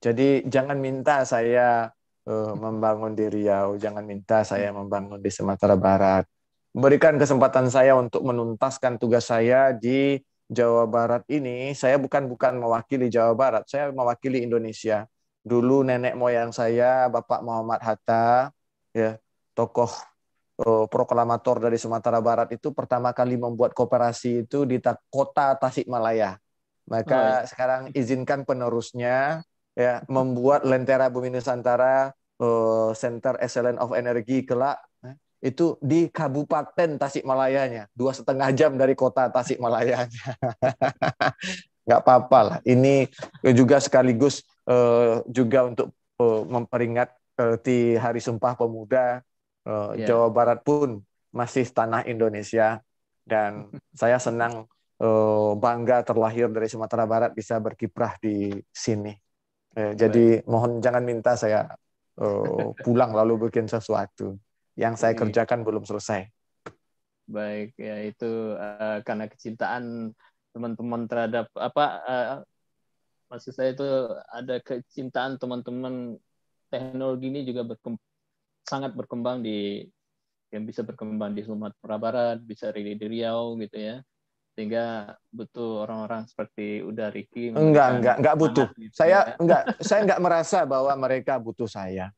jadi jangan minta saya uh, membangun di Riau, jangan minta saya membangun di Sumatera Barat. Berikan kesempatan saya untuk menuntaskan tugas saya di Jawa Barat ini. Saya bukan bukan mewakili Jawa Barat, saya mewakili Indonesia. Dulu nenek moyang saya, Bapak Muhammad Hatta, ya tokoh uh, proklamator dari Sumatera Barat itu pertama kali membuat kooperasi itu di kota Tasikmalaya. Maka oh, iya. sekarang izinkan penerusnya ya membuat Lentera Bumi Nusantara eh, Center Excellence of Energy kelak eh, itu di Kabupaten Tasikmalayanya, dua setengah jam dari kota Tasikmalayanya. Nggak apa-apa lah. Ini juga sekaligus eh, juga untuk memperingat di Hari Sumpah Pemuda. Ya. Jawa Barat pun masih tanah Indonesia dan saya senang bangga terlahir dari Sumatera Barat bisa berkiprah di sini. Eh, jadi mohon jangan minta saya uh, pulang lalu bikin sesuatu yang saya kerjakan belum selesai. Baik, ya itu uh, karena kecintaan teman-teman terhadap apa uh, maksud saya itu ada kecintaan teman-teman teknologi ini juga berkemb sangat berkembang di yang bisa berkembang di Sumatera Barat, bisa di Riau gitu ya sehingga butuh orang-orang seperti Uda Riki enggak enggak enggak butuh gitu saya ya. enggak saya enggak merasa bahwa mereka butuh saya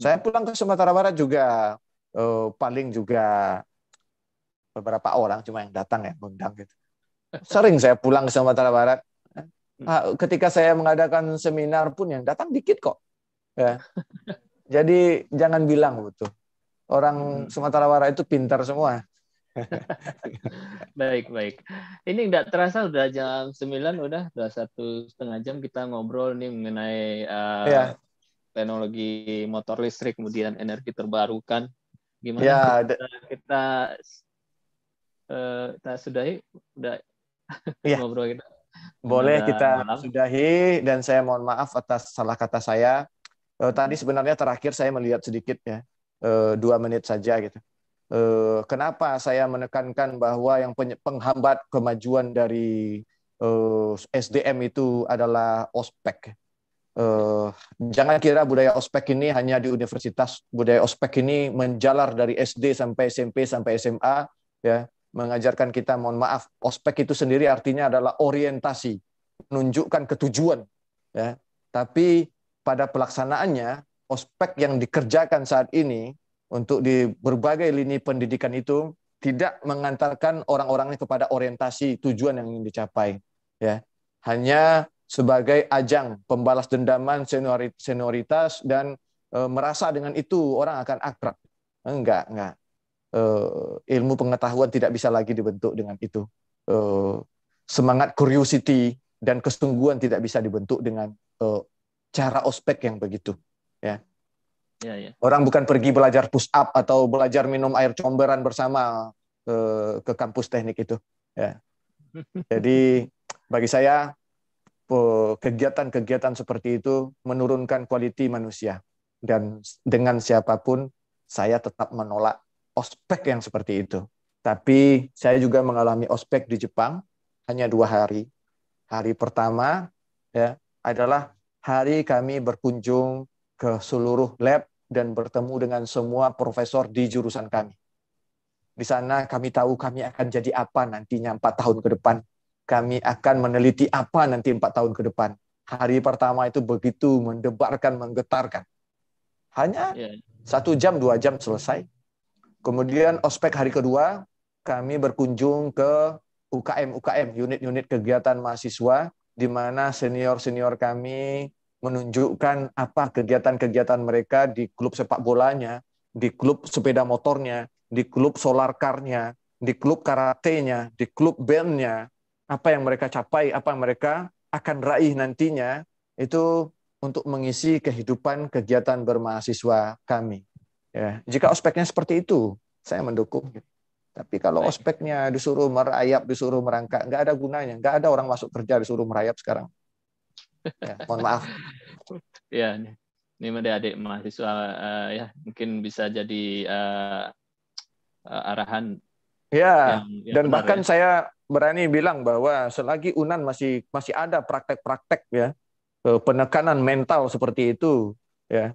saya pulang ke Sumatera Barat juga eh, paling juga beberapa orang cuma yang datang ya undang gitu sering saya pulang ke Sumatera Barat hmm. ah, ketika saya mengadakan seminar pun yang datang dikit kok ya jadi jangan bilang butuh orang hmm. Sumatera Barat itu pintar semua baik baik. Ini nggak terasa udah jam 9 udah udah satu setengah jam kita ngobrol nih mengenai uh, ya. teknologi motor listrik kemudian energi terbarukan. Gimana ya, kita, kita eh, kita sudahi udah ya. ngobrol kita. Boleh kita malam. sudahi dan saya mohon maaf atas salah kata saya. Eh, tadi sebenarnya terakhir saya melihat sedikit ya dua menit saja gitu. Eh, kenapa saya menekankan bahwa yang penghambat kemajuan dari eh, SDM itu adalah ospek. Eh, jangan kira budaya ospek ini hanya di universitas. Budaya ospek ini menjalar dari SD sampai SMP sampai SMA, ya mengajarkan kita. Mohon maaf, ospek itu sendiri artinya adalah orientasi, menunjukkan ketujuan. Ya, tapi pada pelaksanaannya, ospek yang dikerjakan saat ini untuk di berbagai lini pendidikan itu tidak mengantarkan orang-orangnya kepada orientasi tujuan yang ingin dicapai ya hanya sebagai ajang pembalas dendaman senioritas dan e, merasa dengan itu orang akan akrab enggak enggak e, ilmu pengetahuan tidak bisa lagi dibentuk dengan itu e, semangat curiosity dan kesungguhan tidak bisa dibentuk dengan e, cara ospek yang begitu ya Ya, ya, Orang bukan pergi belajar push up atau belajar minum air comberan bersama ke, ke kampus teknik itu. Ya. Jadi bagi saya kegiatan-kegiatan seperti itu menurunkan kualiti manusia dan dengan siapapun saya tetap menolak ospek yang seperti itu. Tapi saya juga mengalami ospek di Jepang hanya dua hari. Hari pertama ya adalah hari kami berkunjung ke seluruh lab dan bertemu dengan semua profesor di jurusan kami. Di sana kami tahu kami akan jadi apa nantinya empat tahun ke depan. Kami akan meneliti apa nanti empat tahun ke depan. Hari pertama itu begitu mendebarkan, menggetarkan. Hanya ya. satu jam, dua jam selesai. Kemudian ospek hari kedua, kami berkunjung ke UKM, UKM, unit-unit kegiatan mahasiswa, di mana senior-senior kami menunjukkan apa kegiatan-kegiatan mereka di klub sepak bolanya, di klub sepeda motornya, di klub solar karnya, di klub karate nya, di klub bandnya, apa yang mereka capai, apa yang mereka akan raih nantinya, itu untuk mengisi kehidupan kegiatan bermahasiswa kami. Ya, jika ospeknya seperti itu, saya mendukung. Tapi kalau ospeknya disuruh merayap, disuruh merangkak, nggak ada gunanya. Nggak ada orang masuk kerja disuruh merayap sekarang ya, mohon maaf. ya, ini adik-adik mahasiswa uh, ya mungkin bisa jadi uh, uh, arahan. Ya, yang, yang dan benar, bahkan ya. saya berani bilang bahwa selagi Unan masih masih ada praktek-praktek ya penekanan mental seperti itu ya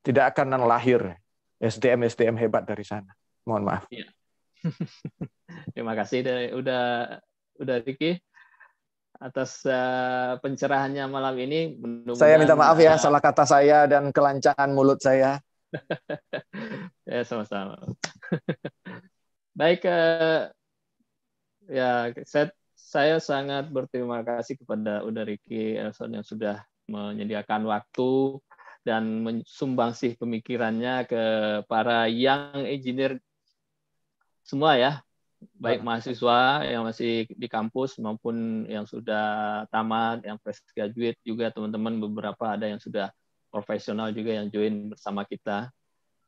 tidak akan lahir SDM SDM hebat dari sana. Mohon maaf. Ya. Terima kasih udah udah Riki atas uh, pencerahannya malam ini. Saya minta maaf ya uh, salah kata saya dan kelancaran mulut saya. ya sama-sama. Baik, uh, ya saya, saya sangat berterima kasih kepada Uda Riki Elson yang sudah menyediakan waktu dan sumbangsih sih pemikirannya ke para yang engineer semua ya baik mahasiswa yang masih di kampus maupun yang sudah tamat, yang fresh graduate juga teman-teman beberapa ada yang sudah profesional juga yang join bersama kita.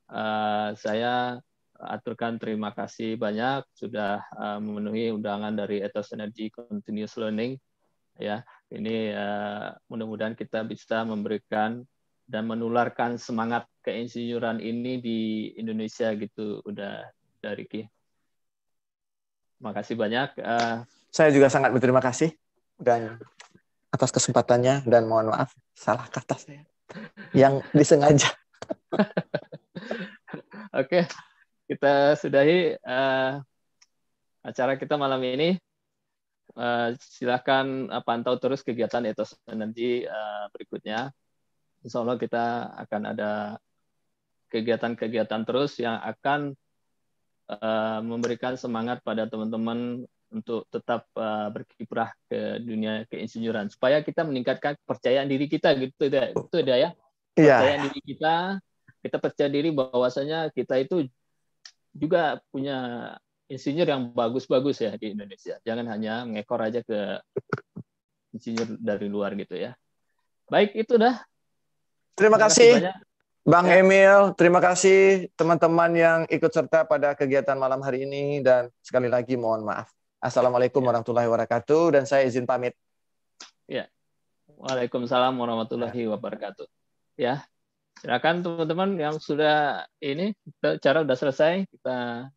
Uh, saya aturkan terima kasih banyak sudah uh, memenuhi undangan dari Ethos Energy Continuous Learning. Ya, ini uh, mudah-mudahan kita bisa memberikan dan menularkan semangat keinsinyuran ini di Indonesia gitu udah dari Ki. Terima kasih banyak. Uh, Saya juga sangat berterima kasih dan atas kesempatannya dan mohon maaf salah kata saya yang disengaja. Oke, kita sudahi uh, acara kita malam ini. Uh, eh, silahkan uh, pantau terus kegiatan etos energi uh, berikutnya. Insya Allah kita akan ada kegiatan-kegiatan terus yang akan Eh, memberikan semangat pada teman-teman untuk tetap uh, berkiprah ke dunia keinsinyuran supaya kita meningkatkan kepercayaan diri kita gitu ya itu ada ya iya. kepercayaan diri kita kita percaya diri bahwasanya kita itu juga punya insinyur yang bagus-bagus ya di Indonesia jangan hanya mengekor aja ke insinyur dari luar gitu ya baik itu dah terima, terima kasih, kasih banyak. Bang ya. Emil, terima kasih teman-teman yang ikut serta pada kegiatan malam hari ini dan sekali lagi mohon maaf. Assalamualaikum ya. warahmatullahi wabarakatuh dan saya izin pamit. Ya. Waalaikumsalam warahmatullahi ya. wabarakatuh. Ya. Silakan teman-teman yang sudah ini cara sudah selesai kita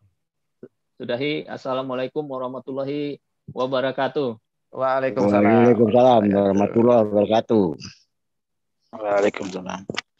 sudahi. Assalamualaikum warahmatullahi wabarakatuh. Waalaikumsalam. Waalaikumsalam warahmatullahi wabarakatuh. Waalaikumsalam.